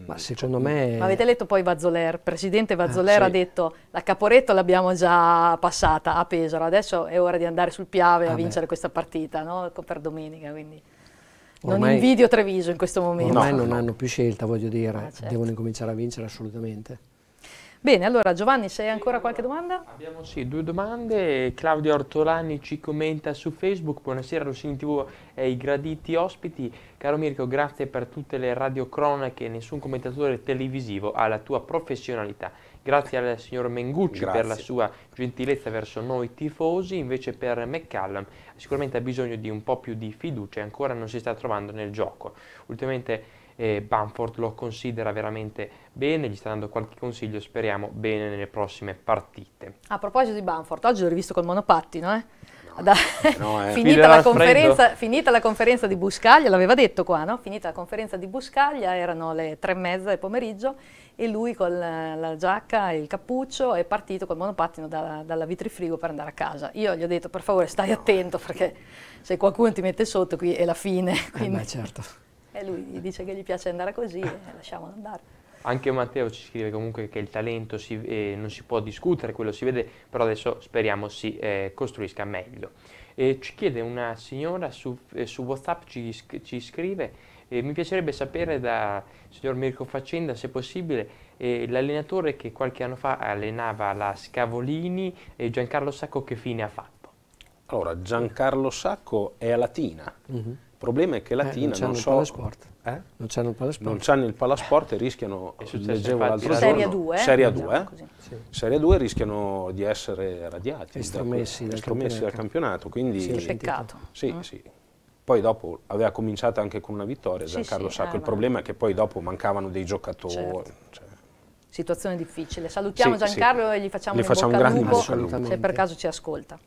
mm. Ma secondo me... Ma avete letto poi Vazzoler, presidente Vazzoler ah, sì. ha detto la Caporetto l'abbiamo già passata a Pesaro, adesso è ora di andare sul Piave ah, a vincere beh. questa partita no? per domenica. Quindi. Ormai, non invidio Treviso in questo momento. Ormai non hanno più scelta, voglio dire, ah, certo. devono incominciare a vincere assolutamente. Bene, allora Giovanni, c'è ancora qualche domanda? Abbiamo sì, due domande. Claudio Ortolani ci commenta su Facebook. Buonasera, Rossini TV e i graditi ospiti. Caro Mirko, grazie per tutte le radiocronache. Nessun commentatore televisivo ha la tua professionalità. Grazie al signor Mengucci grazie. per la sua gentilezza verso noi tifosi. Invece per McCallum sicuramente ha bisogno di un po' più di fiducia e ancora non si sta trovando nel gioco. Ultimamente e Bamford lo considera veramente bene, gli sta dando qualche consiglio, speriamo bene nelle prossime partite. A proposito di Bamford, oggi l'ho rivisto col monopattino, eh? Da, no, eh. finita, la finita, la conferenza, di Buscaglia, l'aveva detto qua, no? finita la conferenza di Buscaglia, erano le tre e mezza del pomeriggio e lui con la, eh, la giacca e il cappuccio è partito col monopattino da, dalla vitrifrigo per andare a casa. Io gli ho detto per favore stai no. attento perché se qualcuno ti mette sotto qui è la fine. Quindi. Eh beh, certo e lui dice che gli piace andare così e lasciamolo andare. Anche Matteo ci scrive comunque che il talento si, eh, non si può discutere, quello si vede, però adesso speriamo si eh, costruisca meglio. Eh, ci chiede una signora su, eh, su WhatsApp, ci, ci scrive, eh, mi piacerebbe sapere da signor Mirko Faccenda, se possibile, eh, l'allenatore che qualche anno fa allenava la Scavolini, Giancarlo Sacco, che fine ha fatto? Allora, Giancarlo Sacco è a Latina. Mm -hmm il problema è che la Tina eh, non, non so... Palasport. Eh? Non c'hanno il palasport. Non c'hanno il palasport e rischiano, leggevo l'altro giorno... Serie 2. Serie 2, eh? Diciamo eh? sì. Serie 2 rischiano di essere radiati. Estromessi, da, ecco, estromessi dal campionato. Quindi, sì, peccato. Sì, eh? sì. Poi dopo aveva cominciato anche con una vittoria Giancarlo sì, Sacco. Eh, il problema è che poi dopo mancavano dei giocatori. Certo. Cioè. Situazione difficile. Salutiamo Giancarlo e gli facciamo, gli facciamo un grande lupo, se per caso ci ascolta.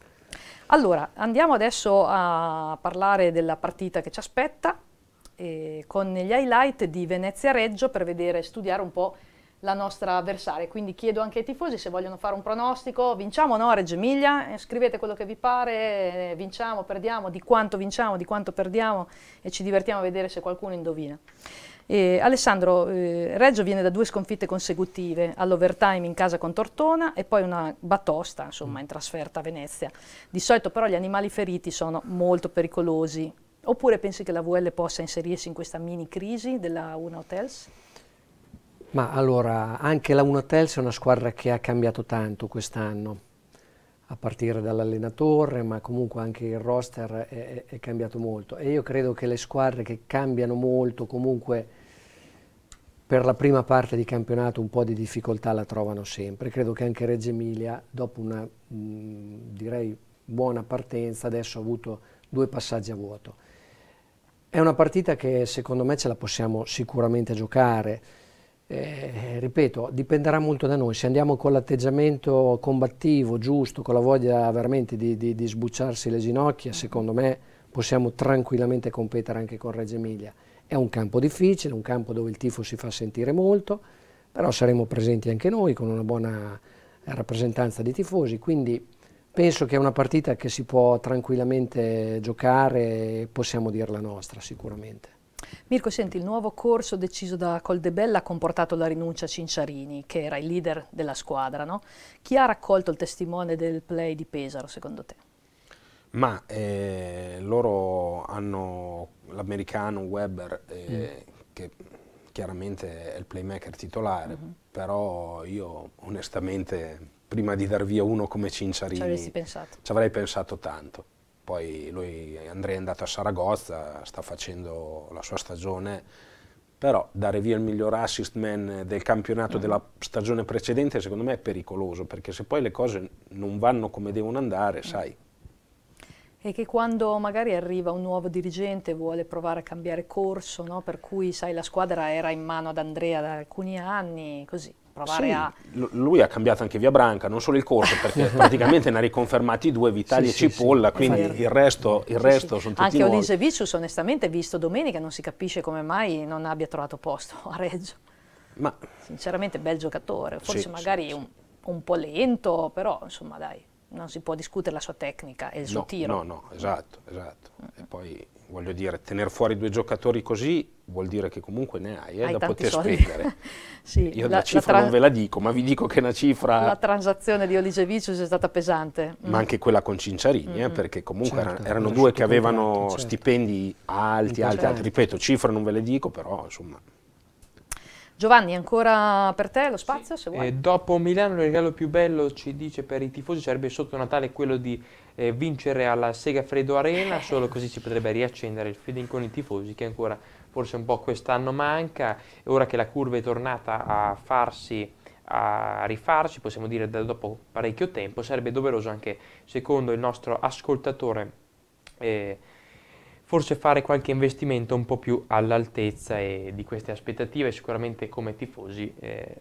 Allora, andiamo adesso a parlare della partita che ci aspetta eh, con gli highlight di Venezia Reggio per vedere, studiare un po' la nostra avversaria. Quindi chiedo anche ai tifosi se vogliono fare un pronostico, vinciamo o no a Reggio Emilia, eh, scrivete quello che vi pare, eh, vinciamo, perdiamo, di quanto vinciamo, di quanto perdiamo e ci divertiamo a vedere se qualcuno indovina. Eh, Alessandro eh, Reggio viene da due sconfitte consecutive all'overtime in casa con Tortona e poi una batosta insomma, mm. in trasferta a Venezia. Di solito però gli animali feriti sono molto pericolosi. Oppure pensi che la VL possa inserirsi in questa mini crisi della Una Hotels? Ma allora, anche la Una Hotels è una squadra che ha cambiato tanto quest'anno a partire dall'allenatore, ma comunque anche il roster è, è, cambiato molto. E io credo che le squadre che cambiano molto, comunque per la prima parte di campionato un po' di difficoltà la trovano sempre. Credo che anche Reggio Emilia, dopo una mh, direi buona partenza, adesso ha avuto due passaggi a vuoto. È una partita che secondo me ce la possiamo sicuramente giocare eh, ripeto, dipenderà molto da noi, se andiamo con l'atteggiamento combattivo, giusto, con la voglia veramente di, di, di, sbucciarsi le ginocchia, secondo me possiamo tranquillamente competere anche con Reggio Emilia. È un campo difficile, un campo dove il tifo si fa sentire molto, però saremo presenti anche noi con una buona rappresentanza di tifosi, quindi penso che è una partita che si può tranquillamente giocare e possiamo dirla nostra sicuramente. Mirko, senti, il nuovo corso deciso da Coldebella ha comportato la rinuncia a Cinciarini, che era il leader della squadra. No? Chi ha raccolto il testimone del play di Pesaro, secondo te? Ma eh, loro hanno l'americano Weber, eh, mm. che chiaramente è il playmaker titolare, mm -hmm. però io onestamente prima di dar via uno come Cinciarini ci, pensato. ci avrei pensato tanto poi lui, Andrea è andato a Saragozza, sta facendo la sua stagione, però dare via il miglior assist man del campionato della stagione precedente secondo me è pericoloso, perché se poi le cose non vanno come devono andare, mm. sai, e che quando magari arriva un nuovo dirigente vuole provare a cambiare corso, no? per cui sai, la squadra era in mano ad Andrea da alcuni anni, così provare sì, a... Lui ha cambiato anche via Branca, non solo il corso, perché praticamente ne ha riconfermati due, Vitali sì, e Cipolla, sì, quindi il resto, il resto sono tutti Anche nuovi. Odinse onestamente, visto domenica, non si capisce come mai non abbia trovato posto a Reggio. Ma... Sinceramente bel giocatore, forse magari un, un po' lento, però insomma dai non si può discutere la sua tecnica e il no, suo tiro. No, no, esatto, esatto. E mm. poi voglio dire, tenere fuori due giocatori così vuol dire che comunque ne hai, eh, hai da poter soldi. spendere. sì, Io la, la cifra la non ve la dico, ma vi dico che è una cifra... La transazione di Oligevicius è stata pesante. Mm. Ma anche quella con Cinciarini, mm eh, perché comunque certo, erano, erano due che avevano certo. stipendi alti, alti, alti. Ripeto, cifra non ve le dico, però insomma... Giovanni, ancora per te lo spazio? Sì. Se vuoi. Eh, dopo Milano il regalo più bello, ci dice per i tifosi, sarebbe sotto Natale quello di eh, vincere alla Segafredo Arena, solo così si potrebbe riaccendere il feeling con i tifosi che ancora forse un po' quest'anno manca, ora che la curva è tornata a farsi a rifarsi, possiamo dire da dopo parecchio tempo, sarebbe doveroso anche secondo il nostro ascoltatore eh, forse fare qualche investimento un po' più all'altezza e di queste aspettative, sicuramente come tifosi eh,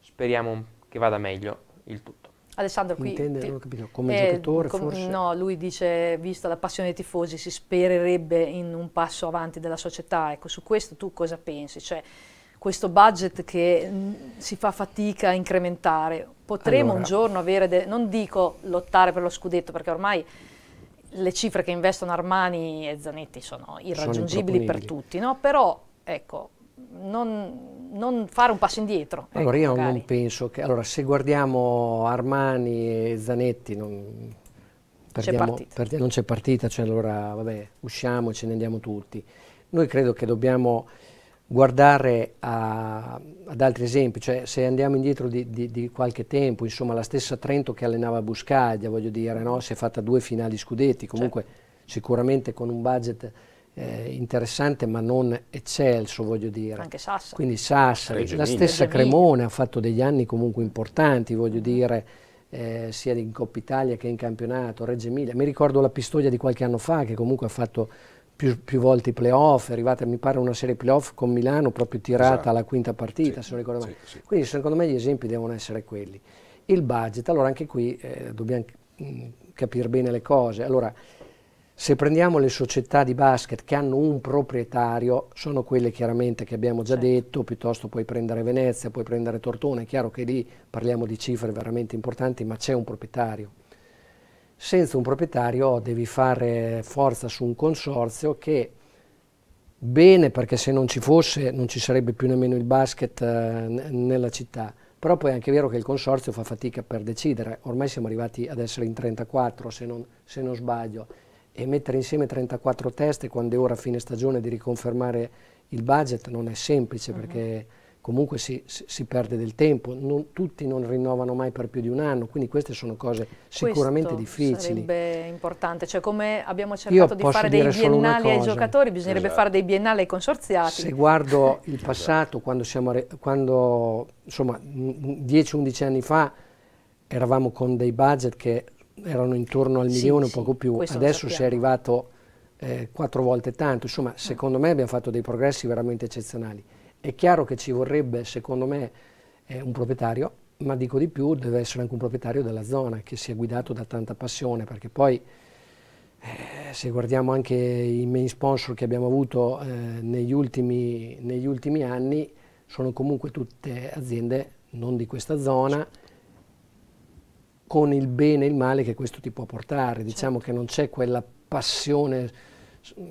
speriamo che vada meglio il tutto. Alessandro qui... Intende, non ho capito, come eh, giocatore com forse? No, lui dice, vista la passione dei tifosi, si spererebbe in un passo avanti della società. Ecco, su questo tu cosa pensi? Cioè, questo budget che mm, si fa fatica a incrementare, potremo allora. un giorno avere, non dico lottare per lo scudetto, perché ormai le cifre che investono Armani e Zanetti sono irraggiungibili sono per tutti, no? però ecco, non, non, fare un passo indietro. Ecco, allora ecco, io magari. non penso che, allora se guardiamo Armani e Zanetti non perdiamo, perdi, non c'è partita, cioè allora vabbè usciamo e ce ne andiamo tutti. Noi credo che dobbiamo guardare a, ad altri esempi, cioè se andiamo indietro di, di, di, qualche tempo, insomma la stessa Trento che allenava Buscaglia, voglio dire, no? si è fatta due finali scudetti, comunque certo. sicuramente con un budget eh, interessante ma non eccelso, voglio dire. Anche Sassari. Quindi Sassari, la stessa Reggio Cremona ha fatto degli anni comunque importanti, voglio mm-hmm. dire, eh, sia in Coppa Italia che in campionato, Reggio Emilia. Mi ricordo la Pistoia di qualche anno fa che comunque ha fatto più, più volte i playoff, è arrivata mi pare una serie playoff con Milano proprio tirata esatto. alla quinta partita, sì, se non ricordo male. Sì, sì. Quindi secondo me gli esempi devono essere quelli. Il budget, allora anche qui eh, dobbiamo mm, capire bene le cose. Allora, se prendiamo le società di basket che hanno un proprietario, sono quelle chiaramente che abbiamo già certo. detto, piuttosto puoi prendere Venezia, puoi prendere Tortona, è chiaro che lì parliamo di cifre veramente importanti, ma c'è un proprietario. Senza un proprietario devi fare forza su un consorzio che bene perché se non ci fosse non ci sarebbe più nemmeno il basket eh, nella città, però poi è anche vero che il consorzio fa fatica per decidere, ormai siamo arrivati ad essere in 34 se non, se non sbaglio e mettere insieme 34 teste quando è ora a fine stagione di riconfermare il budget non è semplice uh mm-hmm. -huh. perché comunque si, si, perde del tempo, non, tutti non rinnovano mai per più di un anno, quindi queste sono cose sicuramente Questo difficili. sarebbe importante, cioè come abbiamo cercato Io di fare dei biennali ai giocatori, bisognerebbe esatto. fare dei biennali ai consorziati. Se guardo il passato, quando, siamo, quando insomma 10-11 anni fa eravamo con dei budget che erano intorno al milione, sì, poco più, adesso si è arrivato eh, quattro volte tanto, insomma ah. secondo me abbiamo fatto dei progressi veramente eccezionali. È chiaro che ci vorrebbe, secondo me, eh, un proprietario, ma dico di più, deve essere anche un proprietario della zona che sia guidato da tanta passione, perché poi eh, se guardiamo anche i main sponsor che abbiamo avuto eh, negli ultimi, negli ultimi anni, sono comunque tutte aziende non di questa zona, certo con il bene e il male che questo ti può portare. Certo. Diciamo che non c'è quella passione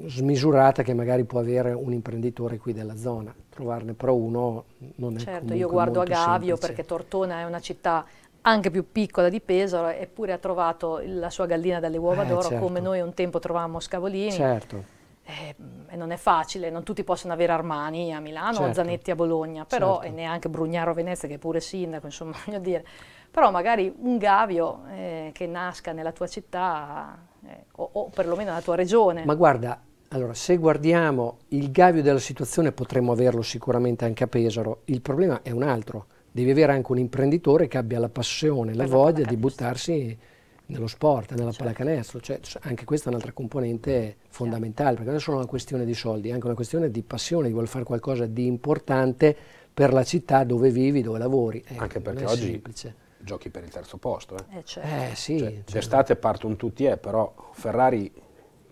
smisurata che magari può avere un imprenditore qui della zona. Trovarne però uno non è Certo, io guardo a Gavio semplice. perché Tortona è una città anche più piccola di Pesaro, eppure ha trovato la sua gallina dalle uova eh, d'oro certo. come noi un tempo trovavamo Scavolini. Certo. Eh, non è facile, non tutti possono avere Armani a Milano certo. o Zanetti a Bologna, certo. però certo. e neanche Brugnaro Venezia che è pure sindaco, insomma voglio dire però magari un gavio eh, che nasca nella tua città eh, o, o, perlomeno nella tua regione. Ma guarda, allora, se guardiamo il gavio della situazione potremmo averlo sicuramente anche a Pesaro, il problema è un altro, devi avere anche un imprenditore che abbia la passione, la, voglia di buttarsi nello sport, nella certo. pallacanestro, cioè, anche questa è un'altra componente fondamentale, certo. perché non è solo una questione di soldi, è anche una questione di passione, di voler fare qualcosa di importante per la città dove vivi, dove lavori. Eh, anche perché oggi semplice giochi per il terzo posto. Eh, eh, certo. eh sì. Cioè, certo. d'estate partono tutti, eh, però Ferrari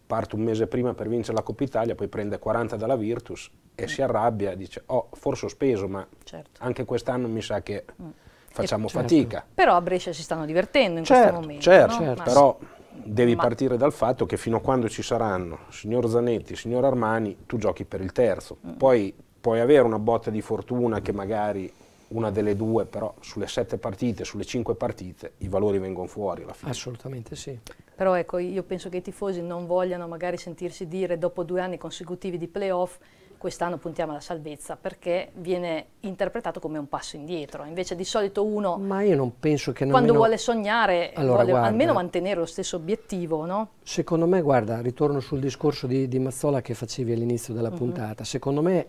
parte un mese prima per vincere la Coppa Italia, poi prende 40 dalla Virtus e mm. si arrabbia, dice oh forse ho speso, ma certo. anche quest'anno mi sa che mm. facciamo certo. fatica. Però a Brescia si stanno divertendo in questo certo, momento. Certo, no? Certo. però devi ma... partire dal fatto che fino a quando ci saranno signor Zanetti, signor Armani, tu giochi per il terzo. Mm. Poi puoi avere una botta di fortuna che magari una delle due, però sulle sette partite, sulle cinque partite, i valori vengono fuori alla fine. Assolutamente sì. Però ecco, io penso che i tifosi non vogliano magari sentirsi dire dopo due anni consecutivi di playoff quest'anno puntiamo alla salvezza perché viene interpretato come un passo indietro. Invece di solito uno Ma io non penso che quando nemmeno... vuole sognare allora, vuole guarda, almeno mantenere lo stesso obiettivo, no? Secondo me, guarda, ritorno sul discorso di, di Mazzola che facevi all'inizio della mm -hmm. puntata, secondo me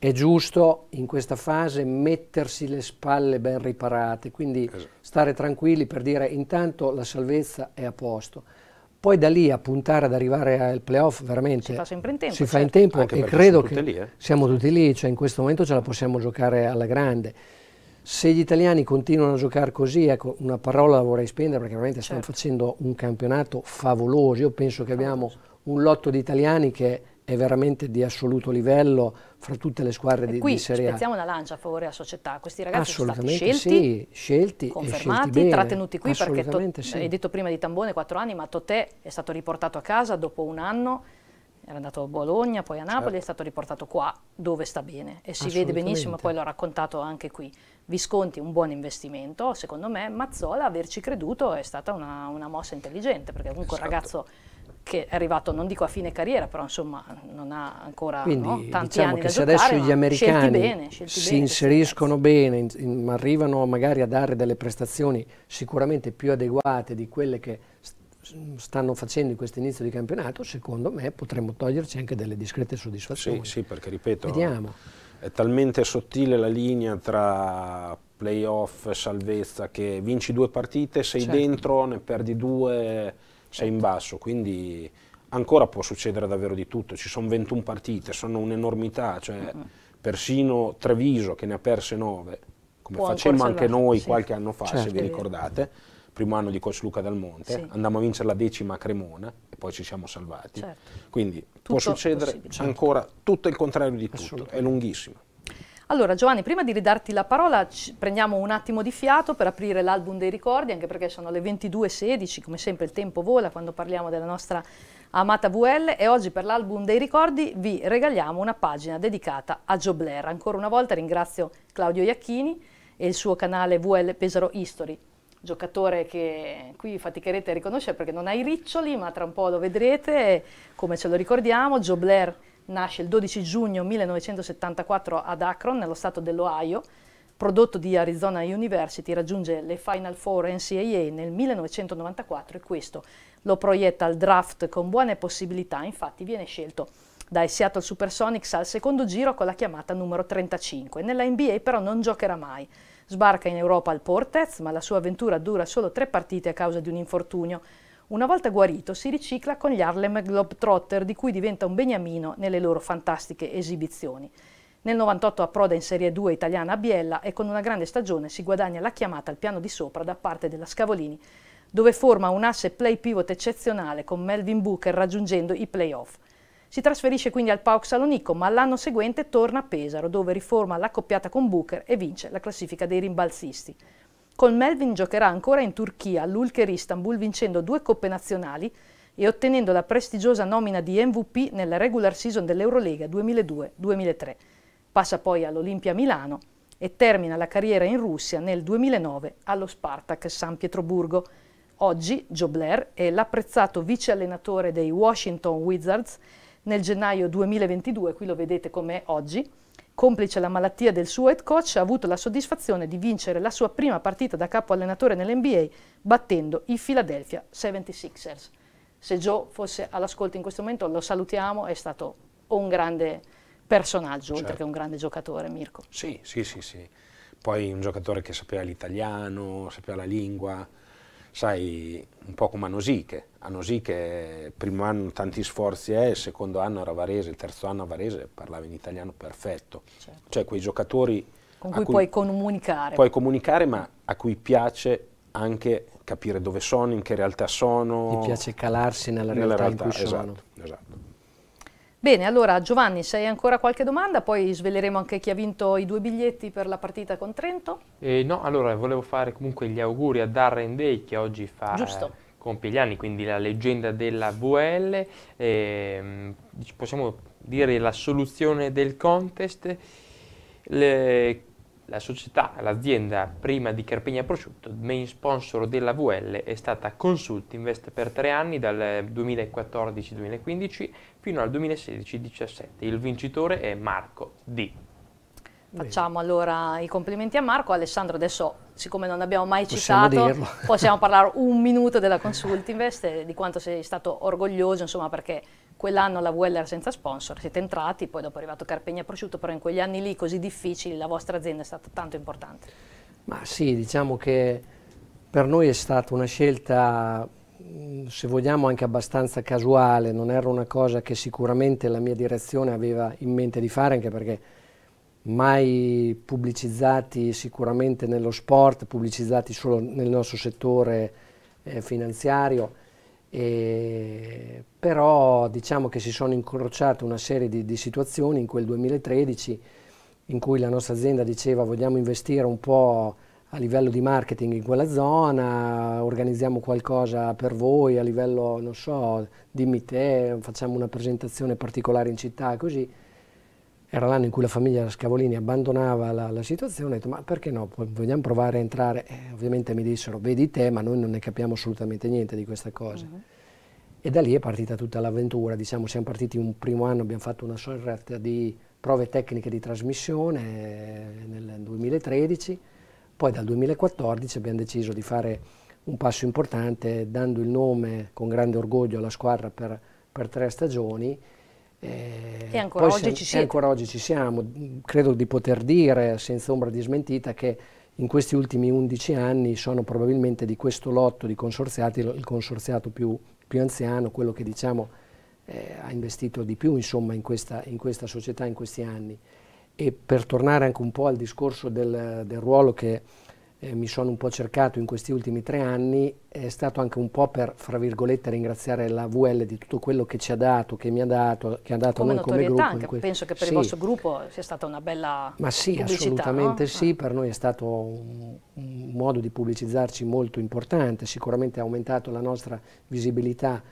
è giusto in questa fase mettersi le spalle ben riparate, quindi esatto. stare tranquilli per dire intanto la salvezza è a posto. Poi da lì a puntare ad arrivare al playoff veramente si fa sempre in tempo, si certo. fa in certo. tempo e credo che lì, eh? siamo tutti lì, cioè in questo momento ce la possiamo giocare alla grande. Se gli italiani continuano a giocare così, ecco, una parola la vorrei spendere perché veramente certo. stanno facendo un campionato favoloso. Io penso che abbiamo un lotto di italiani che è veramente di assoluto livello fra tutte le squadre e di, qui di Serie A. spezziamo una lancia a favore della società, questi ragazzi sono stati scelti, sì, scelti confermati, scelti trattenuti qui perché, to- sì. hai detto prima di Tambone quattro anni, ma Totè è stato riportato a casa dopo un anno, era andato a Bologna, poi a Napoli, certo. è stato riportato qua dove sta bene e si vede benissimo, poi l'ho raccontato anche qui. Visconti un buon investimento, secondo me Mazzola averci creduto è stata una, una mossa intelligente perché comunque esatto. il ragazzo che è arrivato, non dico a fine carriera, però insomma non ha ancora Quindi, no, tanti diciamo anni che se giocare, adesso gli americani bene, si bene, inseriscono bene, in, in, arrivano magari a dare delle prestazioni sicuramente più adeguate di quelle che stanno facendo in questo inizio di campionato, secondo me potremmo toglierci anche delle discrete soddisfazioni. Sì, sì perché ripeto, Vediamo. è talmente sottile la linea tra playoff e salvezza che vinci due partite, sei certo. dentro, ne perdi due sei in certo. basso, quindi ancora può succedere davvero di tutto, ci sono 21 partite, sono un'enormità, cioè uh -huh. persino Treviso che ne ha perse 9, come facemmo anche noi sì. qualche anno fa, certo. se vi ricordate, primo anno di coach Luca Dal Monte, sì. andammo a vincere la decima a Cremona e poi ci siamo salvati. Certo. Quindi tutto può succedere ancora tutto il contrario di tutto, è lunghissimo. Allora Giovanni, prima di ridarti la parola prendiamo un attimo di fiato per aprire l'album dei ricordi, anche perché sono le 22.16, come sempre il tempo vola quando parliamo della nostra amata VL e oggi per l'album dei ricordi vi regaliamo una pagina dedicata a Joe Blair. Ancora una volta ringrazio Claudio Iacchini e il suo canale VL Pesaro History giocatore che qui faticherete a riconoscere perché non ha i riccioli, ma tra un po' lo vedrete, come ce lo ricordiamo, Joe Blair nasce il 12 giugno 1974 ad Akron, nello stato dell'Ohio, prodotto di Arizona University, raggiunge le Final Four NCAA nel 1994 e questo lo proietta al draft con buone possibilità, infatti viene scelto dai Seattle Supersonics al secondo giro con la chiamata numero 35. Nella NBA però non giocherà mai. Sbarca in Europa al Portez, ma la sua avventura dura solo tre partite a causa di un infortunio. Una volta guarito si ricicla con gli Harlem Globetrotter di cui diventa un beniamino nelle loro fantastiche esibizioni. Nel 98 approda in Serie 2 italiana a Biella e con una grande stagione si guadagna la chiamata al piano di sopra da parte della Scavolini, dove forma un asse play pivot eccezionale con Melvin Booker raggiungendo i playoff. Si trasferisce quindi al Pauk Salonico, ma l'anno seguente torna a Pesaro, dove riforma l'accoppiata con Booker e vince la classifica dei rimbalzisti. Col Melvin giocherà ancora in Turchia all'Ulker Istanbul vincendo due coppe nazionali e ottenendo la prestigiosa nomina di MVP nella regular season dell'Eurolega 2002-2003. Passa poi all'Olimpia Milano e termina la carriera in Russia nel 2009 allo Spartak San Pietroburgo. Oggi Joe Blair è l'apprezzato vice allenatore dei Washington Wizards nel gennaio 2022, qui lo vedete com'è oggi, complice la malattia del suo head coach, ha avuto la soddisfazione di vincere la sua prima partita da capo allenatore nell'NBA battendo i Philadelphia 76ers. Se Joe fosse all'ascolto in questo momento lo salutiamo, è stato un grande personaggio, certo. oltre che un grande giocatore, Mirko. Sì, sì, sì, sì. Poi un giocatore che sapeva l'italiano, sapeva la lingua, sai, un po' come a Nosiche. A Nosiche primo anno tanti sforzi è, il secondo anno era Varese, il terzo anno a Varese parlava in italiano perfetto. Certo. Cioè quei giocatori... Con cui, cui puoi comunicare. Puoi comunicare ma a cui piace anche capire dove sono, in che realtà sono. Ti piace calarsi nella, nella realtà, in cui esatto, sono. Esatto. esatto. Bene, allora Giovanni, se hai ancora qualche domanda, poi sveleremo anche chi ha vinto i due biglietti per la partita con Trento. Eh, no, allora volevo fare comunque gli auguri a Darren Day che oggi fa... Eh, Giusto compie gli anni, quindi la leggenda della VL, eh, possiamo dire la soluzione del contest, le, la società, l'azienda prima di Carpegna Prosciutto, main sponsor della VL, è stata Consult Invest per tre anni, dal 2014-2015, fino al 2016-17. Il vincitore è Marco D. Facciamo allora i complimenti a Marco. Alessandro, adesso siccome non abbiamo mai possiamo citato, dirlo. possiamo parlare un minuto della Consultinvest e eh, di quanto sei stato orgoglioso, insomma, perché quell'anno la VL era senza sponsor, siete entrati, poi dopo è arrivato Carpegna Prosciutto, però in quegli anni lì così difficili la vostra azienda è stata tanto importante. Ma sì, diciamo che per noi è stata una scelta Mm, se vogliamo anche abbastanza casuale, non era una cosa che sicuramente la mia direzione aveva in mente di fare, anche perché mai pubblicizzati sicuramente nello sport, pubblicizzati solo nel nostro settore eh, finanziario, e, però diciamo che si sono incrociate una serie di, di, situazioni in quel 2013 in cui la nostra azienda diceva vogliamo investire un po' a livello di marketing in quella zona, organizziamo qualcosa per voi a livello, non so, dimmi te, facciamo una presentazione particolare in città, così. Era l'anno in cui la famiglia Scavolini abbandonava la, la situazione, ho detto ma perché no, vogliamo provare a entrare? Eh, ovviamente mi dissero vedi te, ma noi non ne capiamo assolutamente niente di questa cosa. Uh mm-hmm. -huh. E da lì è partita tutta l'avventura, diciamo siamo partiti un primo anno, abbiamo fatto una sorta di prove tecniche di trasmissione eh, nel 2013 poi dal 2014 abbiamo deciso di fare un passo importante dando il nome con grande orgoglio alla squadra per, per tre stagioni. Eh, e ancora oggi, siamo, ancora oggi ci siamo. Credo di poter dire, senza ombra di smentita, che in questi ultimi 11 anni sono probabilmente di questo lotto di consorziati il consorziato più, più anziano, quello che diciamo eh, ha investito di più insomma, in, questa, in questa società in questi anni. E per tornare anche un po' al discorso del, del ruolo che eh, mi sono un po' cercato in questi ultimi tre anni, è stato anche un po' per, fra virgolette, ringraziare la VL di tutto quello che ci ha dato, che mi ha dato, che ha dato come a noi come gruppo. Anche, que... Penso che per sì. il vostro gruppo sia stata una bella Ma sì, assolutamente no? sì, ah. per noi è stato un, un modo di pubblicizzarci molto importante, sicuramente ha aumentato la nostra visibilità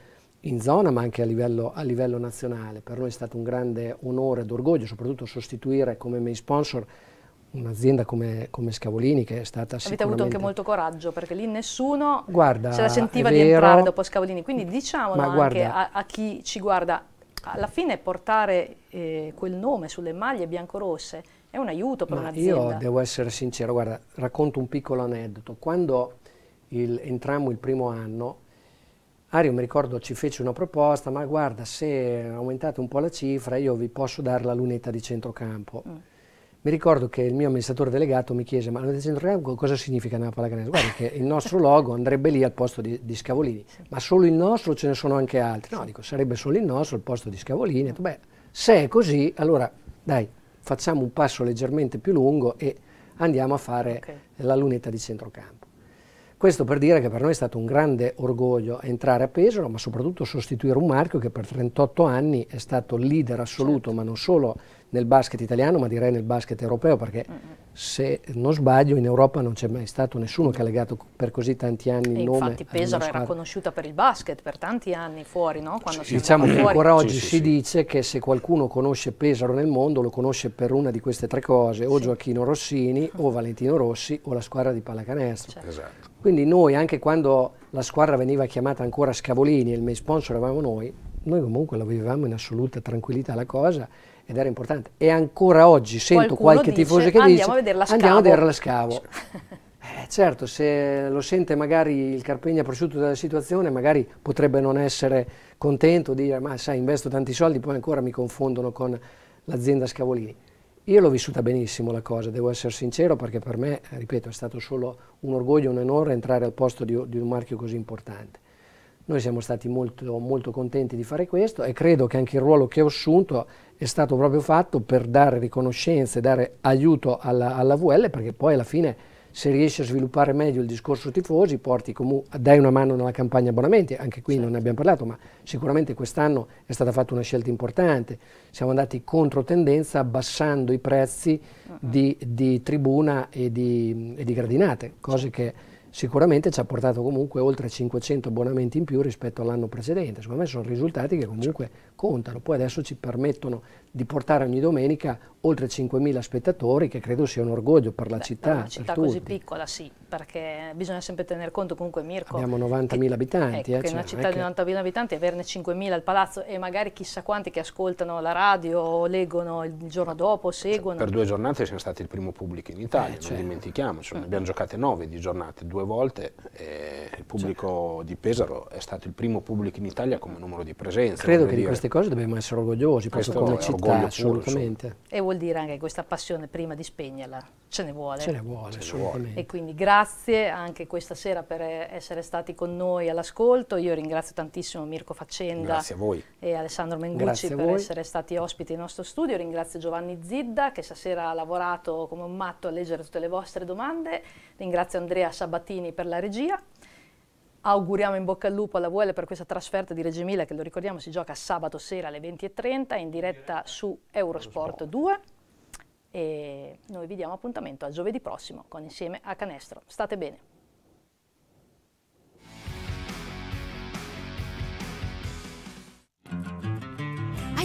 in zona ma anche a livello, a livello nazionale. Per noi è stato un grande onore ed orgoglio, soprattutto sostituire come main sponsor un'azienda come, come, Scavolini che è stata Avete sicuramente... Avete avuto anche molto coraggio perché lì nessuno guarda, se la sentiva di entrare dopo Scavolini, quindi diciamolo anche guarda, a, a, chi ci guarda, alla fine portare eh, quel nome sulle maglie biancorosse è un aiuto per un'azienda. Io devo essere sincero, guarda, racconto un piccolo aneddoto. Quando il, entrammo il primo anno Mario mi ricordo ci fece una proposta, ma guarda se aumentate un po' la cifra io vi posso dare la lunetta di centrocampo. Mm. Mi ricordo che il mio amministratore delegato mi chiese ma la lunetta di centrocampo cosa significa nella pallacanestro? Guarda che il nostro logo andrebbe lì al posto di, di Scavolini, sì. ma solo il nostro ce ne sono anche altri. No, dico sarebbe solo il nostro al posto di Scavolini. Mm. Beh, se è così allora dai facciamo un passo leggermente più lungo e andiamo a fare okay. la lunetta di centrocampo. Questo per dire che per noi è stato un grande orgoglio entrare a Pesaro, ma soprattutto sostituire un marchio che per 38 anni è stato leader assoluto, certo. ma non solo nel basket italiano, ma direi nel basket europeo, perché se non sbaglio in Europa non c'è mai stato nessuno che ha legato per così tanti anni il e nome. Infatti Pesaro era conosciuta per il basket per tanti anni fuori, no? Quando sì, diciamo che ancora oggi sì, sì, si sì. dice che se qualcuno conosce Pesaro nel mondo lo conosce per una di queste tre cose, o Gioacchino Rossini, o Valentino Rossi, o la squadra di pallacanestro. Certo. Esatto. Quindi noi, anche quando la squadra veniva chiamata ancora Scavolini e il main sponsor eravamo noi, noi comunque la vivevamo in assoluta tranquillità la cosa ed era importante. E ancora oggi sento Qualcuno qualche dice, tifoso che andiamo dice a vedere la scavo. andiamo a vedere la scavo. Eh, certo, se lo sente magari il Carpegna prosciutto della situazione, magari potrebbe non essere contento, dire ma sai investo tanti soldi, poi ancora mi confondono con l'azienda Scavolini. Io l'ho vissuta benissimo la cosa, devo essere sincero, perché per me, ripeto, è stato solo un orgoglio, un onore entrare al posto di, di un marchio così importante. Noi siamo stati molto, molto, contenti di fare questo e credo che anche il ruolo che ho assunto è stato proprio fatto per dare riconoscenza e dare aiuto alla, alla VL perché poi alla fine se riesci a sviluppare meglio il discorso tifosi, porti comunque, dai una mano nella campagna abbonamenti, anche qui certo. non ne abbiamo parlato, ma sicuramente quest'anno è stata fatta una scelta importante, siamo andati contro tendenza abbassando i prezzi uh -huh. di, di, tribuna e di, e di gradinate, cose che sicuramente ci ha portato comunque oltre 500 abbonamenti in più rispetto all'anno precedente, secondo me sono risultati che comunque certo. contano, poi adesso ci permettono di portare ogni domenica oltre 5.000 spettatori, che credo sia un orgoglio per la Beh, città. Per una città per così piccola, sì, perché bisogna sempre tener conto comunque, Mirko. Abbiamo 90.000 ecco, abitanti. Ecco, eh, cioè, una città di 90.000 abitanti, averne 5.000 al palazzo e magari chissà quanti che ascoltano la radio, leggono il giorno dopo, seguono. Cioè, per due giornate siamo stati il primo pubblico in Italia, eh, cioè. non certo. dimentichiamoci. Mm. abbiamo giocato nove di giornate, due volte. il pubblico di Pesaro è stato il primo pubblico in Italia come numero di presenze. Credo che dire. di queste cose dobbiamo essere orgogliosi, proprio come città orgoglio assolutamente. Puro, e vuol dire anche questa passione prima di spegnerla ce ne vuole. Ce ne vuole, ce assolutamente. E quindi grazie anche questa sera per essere stati con noi all'ascolto. Io ringrazio tantissimo Mirko Faccenda e Alessandro Mengucci per essere stati ospiti nel nostro studio. Ringrazio Giovanni Zidda che stasera ha lavorato come un matto a leggere tutte le vostre domande. Ringrazio Andrea Sabatini per la regia auguriamo in bocca al lupo alla VL per questa trasferta di Reggio Emilia che lo ricordiamo si gioca sabato sera alle 20.30 in diretta su Eurosport 2 e noi vi diamo appuntamento a giovedì prossimo con Insieme a Canestro. State bene.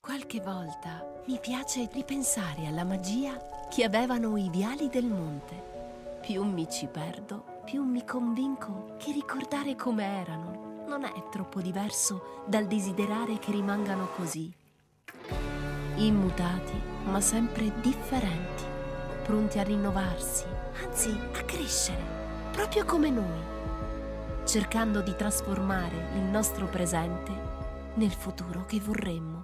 Qualche volta mi piace ripensare alla magia che avevano i viali del monte. Più mi ci perdo, più mi convinco che ricordare come erano non è troppo diverso dal desiderare che rimangano così. Immutati, ma sempre differenti, pronti a rinnovarsi, anzi a crescere, proprio come noi cercando di trasformare il nostro presente nel futuro che vorremmo.